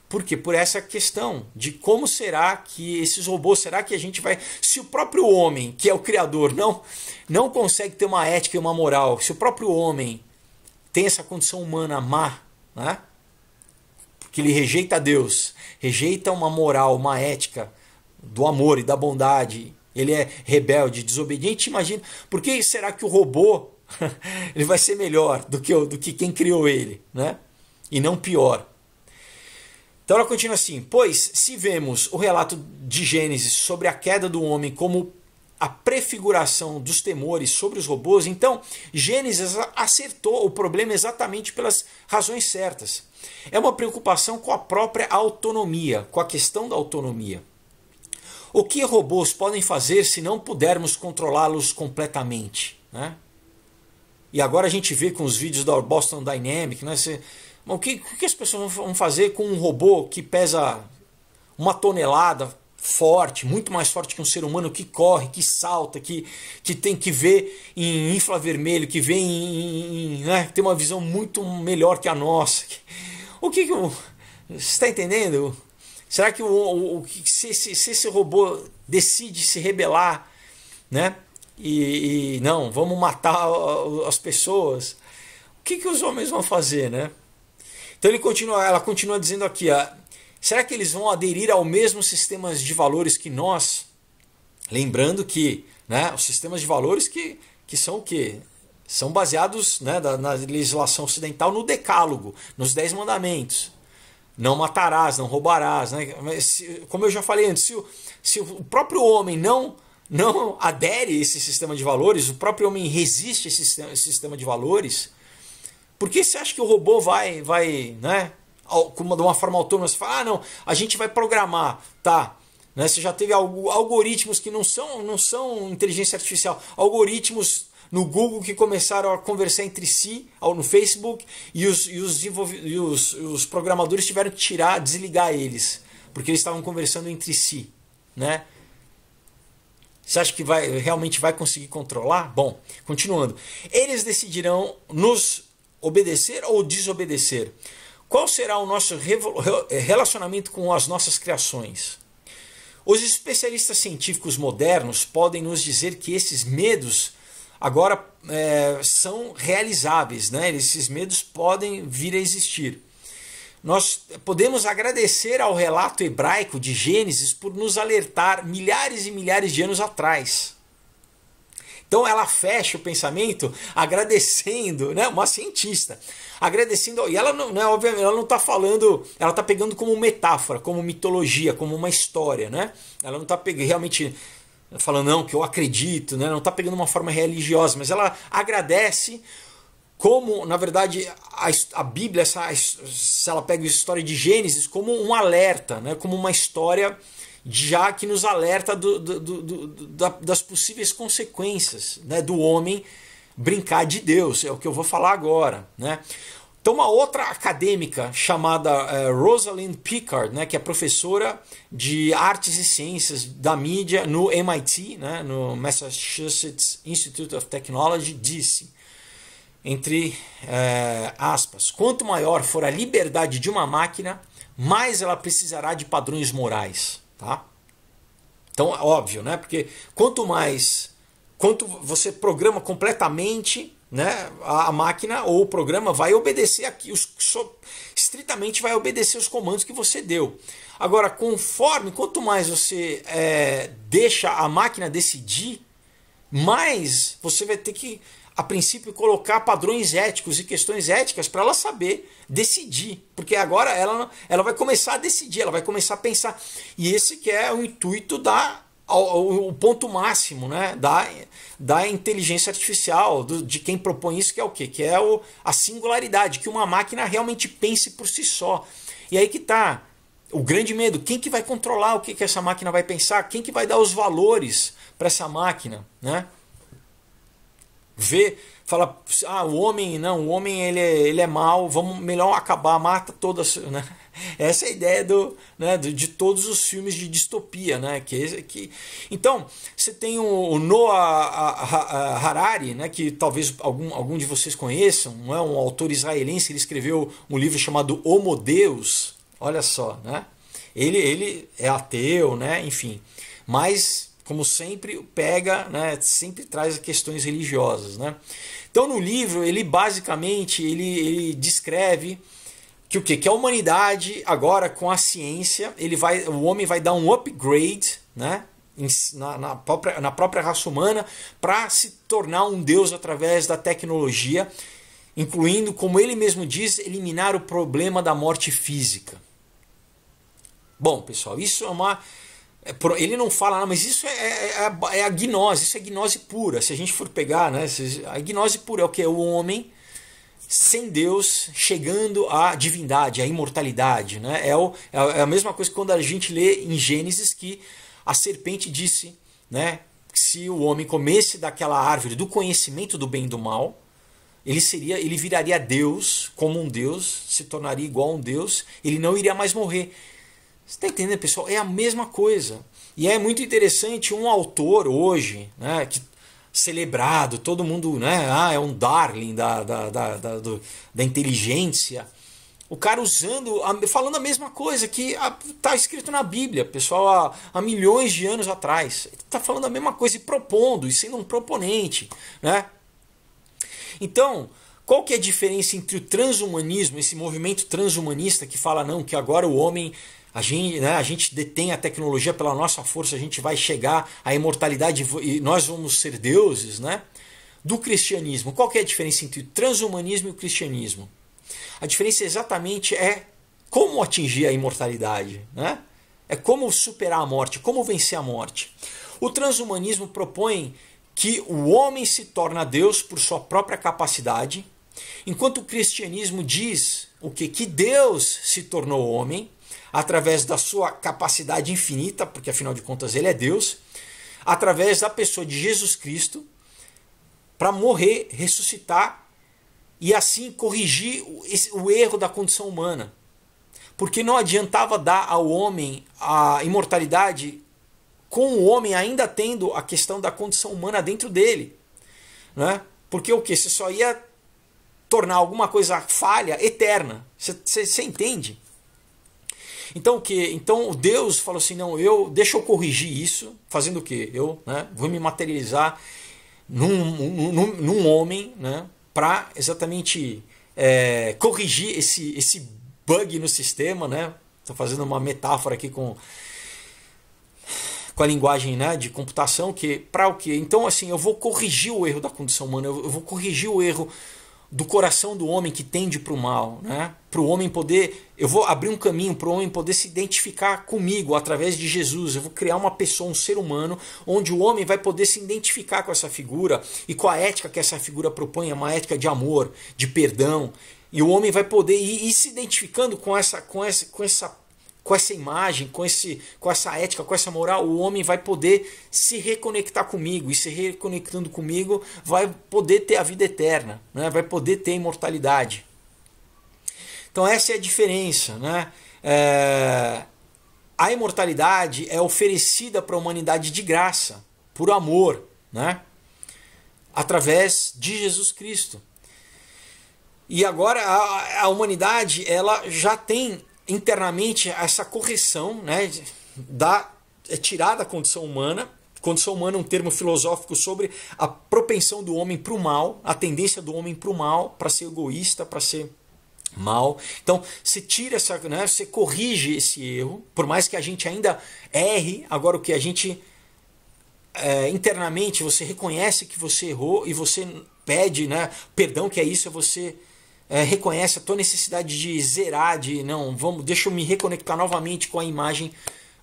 Por quê? Por essa questão de como será que esses robôs, será que a gente vai. Se o próprio homem, que é o criador, não não consegue ter uma ética e uma moral, se o próprio homem tem essa condição humana má, né? que ele rejeita Deus, rejeita uma moral, uma ética do amor e da bondade, ele é rebelde, desobediente, imagina, por que será que o robô (laughs) ele vai ser melhor do que, do que quem criou ele, né? E não pior. Então ela continua assim: Pois, se vemos o relato de Gênesis sobre a queda do homem como a prefiguração dos temores sobre os robôs. Então, Gênesis acertou o problema exatamente pelas razões certas. É uma preocupação com a própria autonomia, com a questão da autonomia. O que robôs podem fazer se não pudermos controlá-los completamente? Né? E agora a gente vê com os vídeos da Boston Dynamic, né? Você, o, que, o que as pessoas vão fazer com um robô que pesa uma tonelada forte, muito mais forte que um ser humano que corre, que salta, que, que tem que ver em infravermelho, que vê em, em né, tem uma visão muito melhor que a nossa. O que, que você está entendendo? Será que o, o, o se, se, se, esse robô decide se rebelar, né? E, e não, vamos matar as pessoas. O que, que os homens vão fazer, né? Então ele continua, ela continua dizendo aqui, Será que eles vão aderir ao mesmo sistemas de valores que nós? Lembrando que né, os sistemas de valores que, que são o quê? São baseados né, da, na legislação ocidental no decálogo, nos dez mandamentos. Não matarás, não roubarás. Né? Mas, se, como eu já falei antes, se o, se o próprio homem não não adere a esse sistema de valores, o próprio homem resiste a esse sistema de valores, por que você acha que o robô vai, vai né, de uma forma autônoma, você fala, ah, não, a gente vai programar, tá? Né? Você já teve algoritmos que não são, não são inteligência artificial, algoritmos no Google que começaram a conversar entre si no Facebook e os, e os, e os, os programadores tiveram que tirar, desligar eles, porque eles estavam conversando entre si. Né? Você acha que vai, realmente vai conseguir controlar? Bom, continuando. Eles decidirão nos obedecer ou desobedecer. Qual será o nosso relacionamento com as nossas criações? Os especialistas científicos modernos podem nos dizer que esses medos agora é, são realizáveis, né? esses medos podem vir a existir. Nós podemos agradecer ao relato hebraico de Gênesis por nos alertar milhares e milhares de anos atrás então ela fecha o pensamento agradecendo, né? Uma cientista agradecendo. E ela não, né, obviamente, ela não está falando, ela está pegando como metáfora, como mitologia, como uma história, né? Ela não está pegando realmente falando não que eu acredito, né? Não está pegando uma forma religiosa, mas ela agradece como, na verdade, a, a Bíblia, essa, se ela pega a história de Gênesis como um alerta, né? Como uma história já que nos alerta do, do, do, da, das possíveis consequências né, do homem brincar de Deus, é o que eu vou falar agora. Né? Então, uma outra acadêmica chamada eh, Rosalind Picard né, que é professora de artes e ciências da mídia no MIT, né, no Massachusetts Institute of Technology, disse entre é, aspas, quanto maior for a liberdade de uma máquina, mais ela precisará de padrões morais. Tá? Então é óbvio, né? Porque quanto mais. Quanto você programa completamente né, a, máquina ou o programa vai obedecer aqui, os, so, estritamente vai obedecer os comandos que você deu. Agora, conforme, quanto mais você é, deixa a máquina decidir, mais você vai ter que a princípio, colocar padrões éticos e questões éticas para ela saber decidir. Porque agora ela, ela vai começar a decidir, ela vai começar a pensar. E esse que é o intuito da o ponto máximo né, da, da inteligência artificial, do, de quem propõe isso, que é o quê? Que é o, a singularidade, que uma máquina realmente pense por si só. E aí que está o grande medo, quem que vai controlar o que, que essa máquina vai pensar? Quem que vai dar os valores para essa máquina? Né? vê, fala, ah, o homem não, o homem ele é, ele é mal, vamos melhor acabar, mata todas, (laughs) né? Essa é a ideia do, né, de todos os filmes de distopia, né? Que, que... Então, você tem o, Noah Harari, né, que talvez algum, algum de vocês conheçam, não é um autor israelense, ele escreveu um livro chamado Homo Deus, olha só, né? Ele, ele é ateu, né? Enfim, mas como sempre, pega, né, sempre traz questões religiosas. Né? Então, no livro, ele basicamente ele, ele descreve que o quê? que a humanidade agora com a ciência ele vai o homem vai dar um upgrade né na, na, própria, na própria raça humana para se tornar um deus através da tecnologia incluindo como ele mesmo diz eliminar o problema da morte física bom pessoal isso é uma é ele não fala, ah, mas isso é, é, é, é, a gnose, isso é gnose pura. Se a gente for pegar, né, a gnose pura é o que? É o homem sem Deus chegando à divindade, à imortalidade. Né? É, o, é, é a mesma coisa que quando a gente lê em Gênesis que a serpente disse né, que se o homem comesse daquela árvore do conhecimento do bem e do mal, ele seria, ele viraria Deus como um Deus, se tornaria igual a um Deus, ele não iria mais morrer. Você está entendendo, pessoal? É a mesma coisa. E é muito interessante um autor hoje, né, que celebrado, todo mundo né, ah, é um darling da, da, da, da, do, da inteligência. O cara usando, falando a mesma coisa que está escrito na Bíblia, pessoal, há, há milhões de anos atrás. Está falando a mesma coisa e propondo, e sendo um proponente. Né? Então, qual que é a diferença entre o transhumanismo, esse movimento transhumanista que fala não, que agora o homem a gente, né, a gente detém a tecnologia pela nossa força, a gente vai chegar à imortalidade e nós vamos ser deuses, né? Do cristianismo. Qual que é a diferença entre o transhumanismo e o cristianismo? A diferença exatamente é como atingir a imortalidade, né? É como superar a morte, como vencer a morte. O transhumanismo propõe que o homem se torna Deus por sua própria capacidade, enquanto o cristianismo diz o que que Deus se tornou homem através da sua capacidade infinita, porque afinal de contas ele é Deus, através da pessoa de Jesus Cristo, para morrer, ressuscitar e assim corrigir o erro da condição humana. Porque não adiantava dar ao homem a imortalidade com o homem ainda tendo a questão da condição humana dentro dele. Né? Porque o que? Você só ia tornar alguma coisa falha eterna. Você entende? Então o que? Então Deus falou assim: "Não, eu deixa eu corrigir isso, fazendo o quê? Eu, né, vou me materializar num, num, num homem, né, para exatamente é, corrigir esse esse bug no sistema, né? Estou fazendo uma metáfora aqui com com a linguagem né, de computação, que para o quê? Então, assim, eu vou corrigir o erro da condição humana, eu vou corrigir o erro do coração do homem que tende para o mal, né? para o homem poder. Eu vou abrir um caminho para o homem poder se identificar comigo através de Jesus. Eu vou criar uma pessoa, um ser humano, onde o homem vai poder se identificar com essa figura e com a ética que essa figura propõe é uma ética de amor, de perdão. E o homem vai poder ir, ir se identificando com essa, com essa, com essa com essa imagem, com, esse, com essa ética, com essa moral, o homem vai poder se reconectar comigo e se reconectando comigo vai poder ter a vida eterna, né? vai poder ter imortalidade. Então essa é a diferença. Né? É... A imortalidade é oferecida para a humanidade de graça, por amor, né? através de Jesus Cristo. E agora a, a humanidade ela já tem internamente essa correção né, da, é tirada da condição humana. Condição humana é um termo filosófico sobre a propensão do homem para o mal, a tendência do homem para o mal, para ser egoísta, para ser mal. Então, se tira essa, né, você corrige esse erro, por mais que a gente ainda erre, agora o que a gente é, internamente você reconhece que você errou e você pede, né, perdão, que é isso, é você é, reconhece a tua necessidade de zerar, de não, vamos, deixa eu me reconectar novamente com a imagem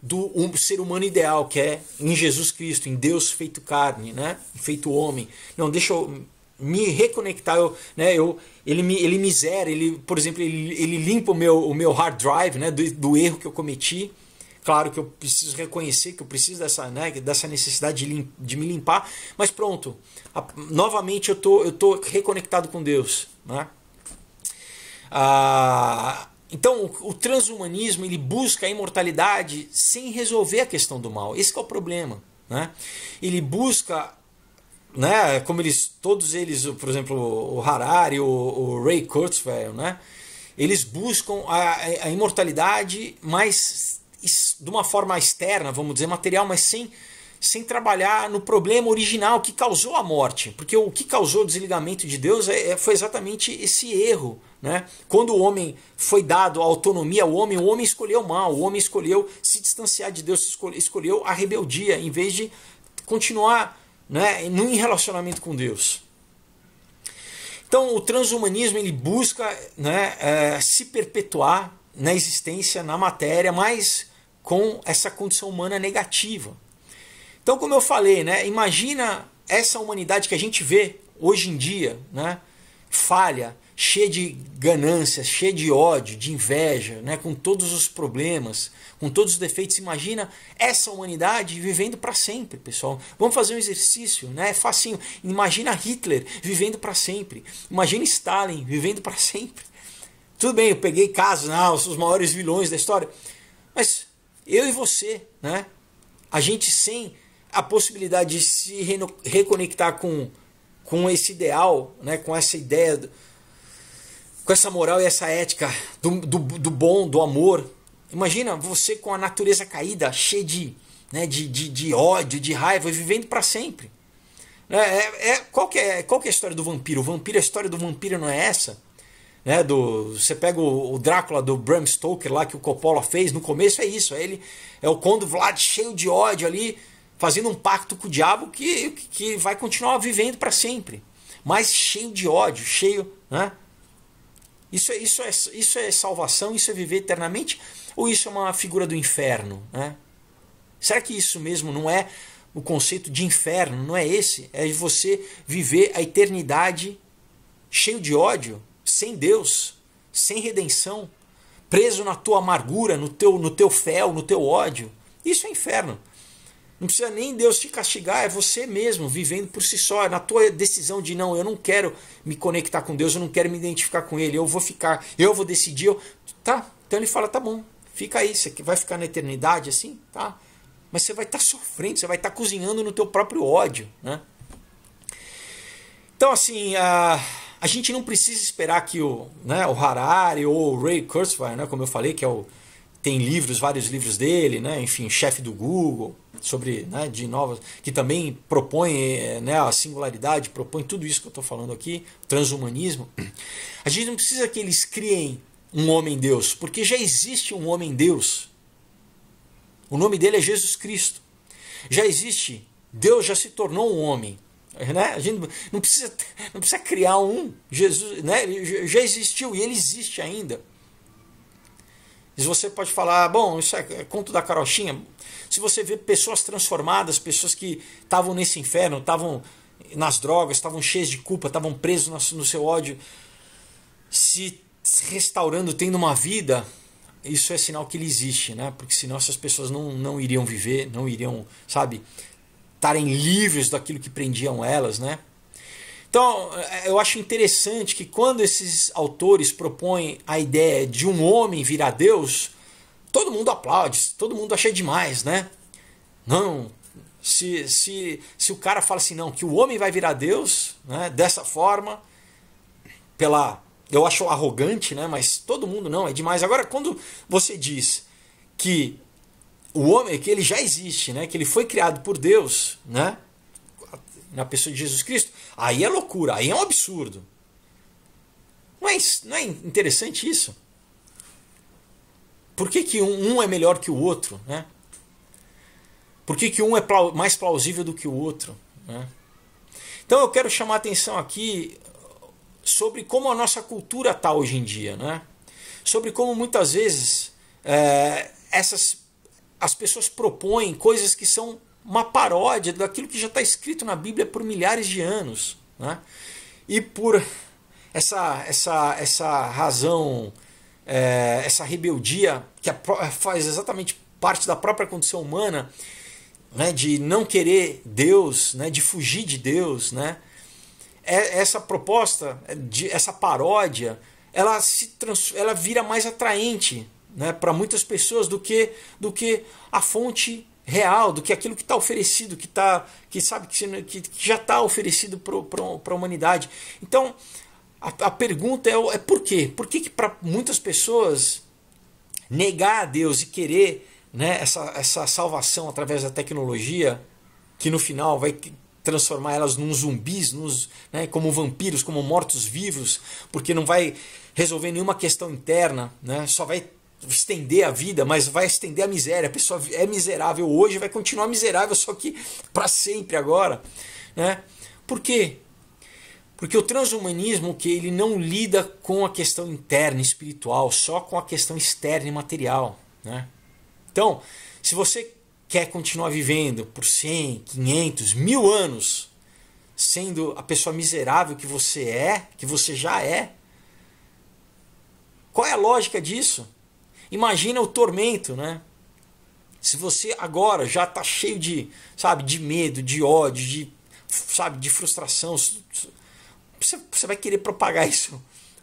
do um ser humano ideal, que é em Jesus Cristo, em Deus feito carne, né? feito homem. Não, deixa eu me reconectar, eu, né, eu, ele, me, ele me zera, ele, por exemplo, ele, ele limpa o meu, o meu hard drive né, do, do erro que eu cometi. Claro que eu preciso reconhecer que eu preciso dessa, né, dessa necessidade de, lim, de me limpar, mas pronto, a, novamente eu tô, eu tô reconectado com Deus. Né? Ah, então, o, o transhumanismo ele busca a imortalidade sem resolver a questão do mal. Esse é o problema. Né? Ele busca, né, como eles, todos eles, por exemplo, o Harari, o, o Ray Kurzweil, né, eles buscam a, a imortalidade, mas de uma forma externa, vamos dizer, material, mas sem sem trabalhar no problema original que causou a morte. Porque o que causou o desligamento de Deus é, é foi exatamente esse erro. Né? Quando o homem foi dado a autonomia ao homem, o homem escolheu mal, o homem escolheu se distanciar de Deus, escolheu a rebeldia, em vez de continuar né, num relacionamento com Deus. Então, o transhumanismo ele busca né, é, se perpetuar na existência, na matéria, mas com essa condição humana negativa. Então, como eu falei, né, imagina essa humanidade que a gente vê hoje em dia, né, falha, cheia de ganância, cheia de ódio, de inveja, né, com todos os problemas, com todos os defeitos. Imagina essa humanidade vivendo para sempre, pessoal. Vamos fazer um exercício, né? É facinho. Imagina Hitler vivendo para sempre. Imagina Stalin vivendo para sempre. Tudo bem, eu peguei casos, ah, os maiores vilões da história. Mas eu e você, né? A gente sem a possibilidade de se reconectar com, com esse ideal, né, com essa ideia, com essa moral e essa ética do, do, do bom, do amor. Imagina você com a natureza caída, cheia de, né, de, de, de ódio, de raiva, vivendo para sempre. Né, é, é, qual, que é, qual que é a história do vampiro? O vampiro, a história do vampiro não é essa? Né, do, você pega o, o, Drácula do Bram Stoker lá que o Coppola fez, no começo é isso, é ele é o Conde Vlad cheio de ódio ali, fazendo um pacto com o diabo que, que vai continuar vivendo para sempre, mas cheio de ódio, cheio. Né? Isso, é, isso, é, isso é salvação, isso é viver eternamente? Ou isso é uma figura do inferno? Né? Será que isso mesmo não é o conceito de inferno? Não é esse? É você viver a eternidade cheio de ódio, sem Deus, sem redenção, preso na tua amargura, no teu, no teu fel, no teu ódio. Isso é inferno. Não precisa nem Deus te castigar, é você mesmo vivendo por si só, é na tua decisão de não, eu não quero me conectar com Deus, eu não quero me identificar com Ele, eu vou ficar, eu vou decidir. Eu... Tá, então ele fala, tá bom, fica aí, você vai ficar na eternidade assim, tá? Mas você vai estar tá sofrendo, você vai estar tá cozinhando no teu próprio ódio, né? Então assim, a, a gente não precisa esperar que o, né, o Harari ou o Ray Kurzweil, né, como eu falei, que é o tem livros, vários livros dele, né? enfim, chefe do Google, sobre né, de novas, que também propõe eh, né, a singularidade, propõe tudo isso que eu estou falando aqui, transhumanismo. A gente não precisa que eles criem um homem-deus, porque já existe um homem-deus. O nome dele é Jesus Cristo. Já existe, Deus já se tornou um homem. Né? A gente não precisa, não precisa criar um. Jesus né? já existiu e ele existe ainda você pode falar, bom, isso é, é conto da carochinha. Se você vê pessoas transformadas, pessoas que estavam nesse inferno, estavam nas drogas, estavam cheias de culpa, estavam presos no seu ódio, se restaurando, tendo uma vida, isso é sinal que ele existe, né? Porque senão essas pessoas não, não iriam viver, não iriam, sabe, estarem livres daquilo que prendiam elas, né? Então, é, eu acho interessante que quando esses autores propõem a ideia de um homem virar Deus, todo mundo aplaude, todo mundo acha demais, né? Não, se, se, se o cara fala assim, não, que o homem vai virar Deus, né, dessa forma, pela. Eu acho arrogante, né? Mas todo mundo não, é demais. Agora, quando você diz que o homem, que ele já existe, né? Que ele foi criado por Deus, né? na pessoa de Jesus Cristo, aí é loucura, aí é um absurdo. Não é, não é interessante isso? Por que, que um, é melhor que o outro? Né? Por que, que um é mais plausível do que o outro? Né? Então eu quero chamar a atenção aqui sobre como a nossa cultura está hoje em dia, né? sobre como muitas vezes é, essas, as pessoas propõem coisas que são uma paródia daquilo que já está escrito na Bíblia por milhares de anos. Né? E por essa, essa, essa razão, é, essa rebeldia que faz exatamente parte da própria condição humana, né, de não querer Deus, né, de fugir de Deus, né, é, essa proposta, de, essa paródia, ela, se trans, ela vira mais atraente né, para muitas pessoas do que, do que a fonte real do que aquilo que está oferecido, que tá, que sabe que, que já está oferecido para a humanidade. Então a, a pergunta é, é, por quê? Por que, que para muitas pessoas negar a Deus e querer né, essa, essa salvação através da tecnologia, que no final vai transformar elas num zumbis, nos, né, como vampiros, como mortos-vivos, porque não vai resolver nenhuma questão interna, né, só vai estender a vida, mas vai estender a miséria. A pessoa é miserável hoje, vai continuar miserável, só que para sempre agora. Né? Por quê? Porque o transhumanismo que ele não lida com a questão interna espiritual, só com a questão externa e material. Né? Então, se você quer continuar vivendo por 100, 500, mil anos, sendo a pessoa miserável que você é, que você já é, qual é a lógica disso? Imagina o tormento, né? Se você agora já está cheio de, sabe, de medo, de ódio, de, sabe, de frustração, você, vai querer propagar (laughs) isso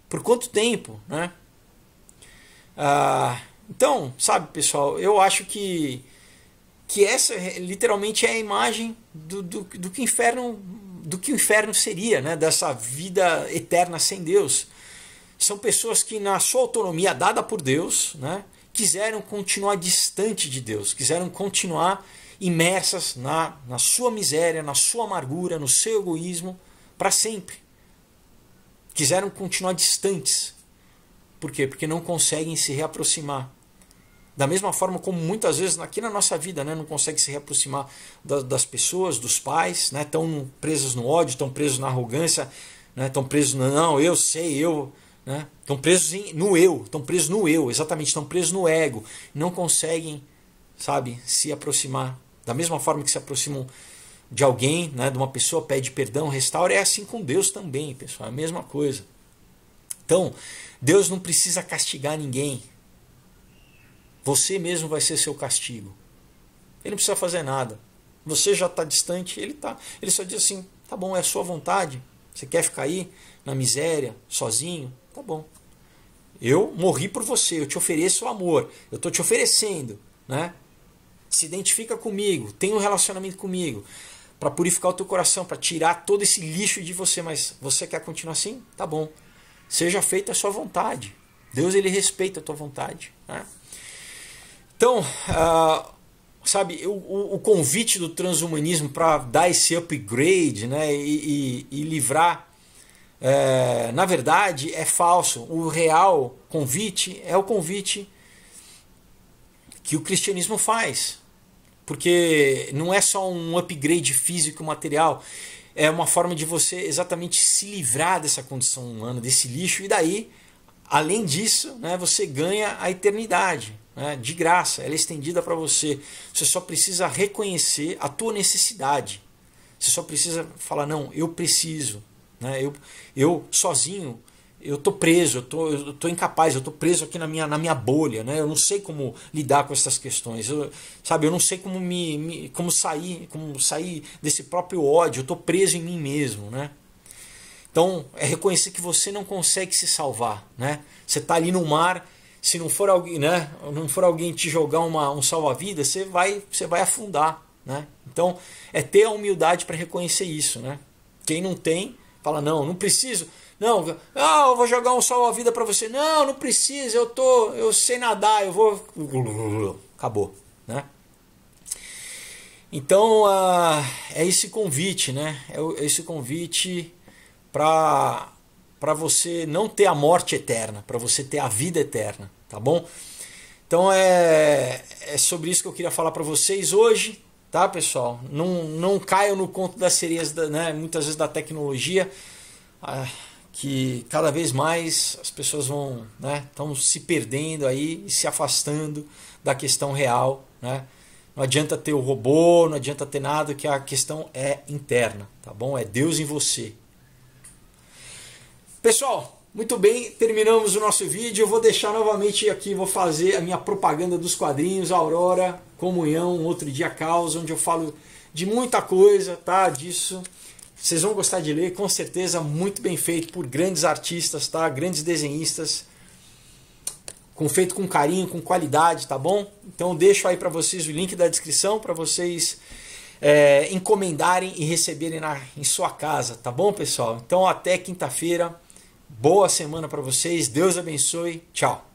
por quanto tempo, né? Ah, então, sabe, pessoal, eu acho que que essa literalmente é a imagem do, do, do que o inferno do que o inferno seria, né? Dessa vida eterna sem Deus são pessoas que, na sua autonomia dada por Deus, né, quiseram continuar distante de Deus, quiseram continuar imersas na, na sua miséria, na sua amargura, no seu egoísmo para sempre. Quiseram continuar distantes. Por quê? Porque não conseguem se reaproximar. Da mesma forma como muitas vezes aqui na nossa vida né, não consegue se reaproximar das, pessoas, dos pais, estão né, presos no ódio, estão presos na arrogância, estão né, presos no não, eu sei, eu né? Estão presos em, no eu, estão presos no eu, exatamente, estão presos no ego. Não conseguem, sabe, se aproximar. Da mesma forma que se aproximam de alguém, né, de uma pessoa, pede perdão, restaura, é assim com Deus também, pessoal, é a mesma coisa. Então, Deus não precisa castigar ninguém. Você mesmo vai ser seu castigo. Ele não precisa fazer nada. Você já está distante, ele tá. Ele só diz assim: tá bom, é a sua vontade. Você quer ficar aí na miséria, sozinho? Tá bom. Eu morri por você, eu te ofereço o amor, eu estou te oferecendo, né? Se identifica comigo, tem um relacionamento comigo, para purificar o teu coração, para tirar todo esse lixo de você, mas você quer continuar assim? Tá bom. Seja feita a sua vontade. Deus ele respeita a tua vontade, né? Então, uh, sabe, o, o, convite do transhumanismo para dar esse upgrade né, e, e, e livrar é, na verdade, é falso. O real convite é o convite que o cristianismo faz. Porque não é só um upgrade físico e material, é uma forma de você exatamente se livrar dessa condição humana, desse lixo, e daí, além disso, né, você ganha a eternidade. Né, de graça, ela é estendida para você. Você só precisa reconhecer a tua necessidade. Você só precisa falar, não, eu preciso. Né? Eu, eu sozinho, eu tô preso, eu tô, eu tô incapaz, eu tô preso aqui na minha, na minha bolha, né? Eu não sei como lidar com essas questões, eu, sabe? Eu não sei como me, me, como sair, como sair desse próprio ódio. Eu tô preso em mim mesmo, né? Então é reconhecer que você não consegue se salvar, né? Você tá ali no mar, se não for alguém, né? Não for alguém te jogar uma, um salva-vida, você vai, você vai afundar, né? Então é ter a humildade para reconhecer isso, né? Quem não tem Fala, não, não preciso. Não, ah, eu vou jogar um sol à vida para você. Não, não precisa, eu tô, eu sei nadar, eu vou. Acabou, né? Então, ah, é esse convite, né? É, é esse convite para para você não ter a morte eterna, para você ter a vida eterna, tá bom? Então é, é sobre isso que eu queria falar para vocês hoje tá, pessoal? Não, não caiam no conto das sereias, da, né, muitas vezes da tecnologia, ah, que cada vez mais as pessoas vão, né, estão se perdendo aí e se afastando da questão real, né? Não adianta ter o robô, não adianta ter nada, que a questão é interna, tá bom? É Deus em você. Pessoal, muito bem, terminamos o nosso vídeo. Eu vou deixar novamente aqui, vou fazer a minha propaganda dos quadrinhos, Aurora, Comunhão, Outro Dia Causa, onde eu falo de muita coisa, tá? Disso. Vocês vão gostar de ler, com certeza, muito bem feito por grandes artistas, tá? Grandes desenhistas. Com, feito com carinho, com qualidade, tá bom? Então deixo aí para vocês o link da descrição para vocês é, encomendarem e receberem na, em sua casa, tá bom, pessoal? Então até quinta-feira. Boa semana para vocês. Deus abençoe. Tchau.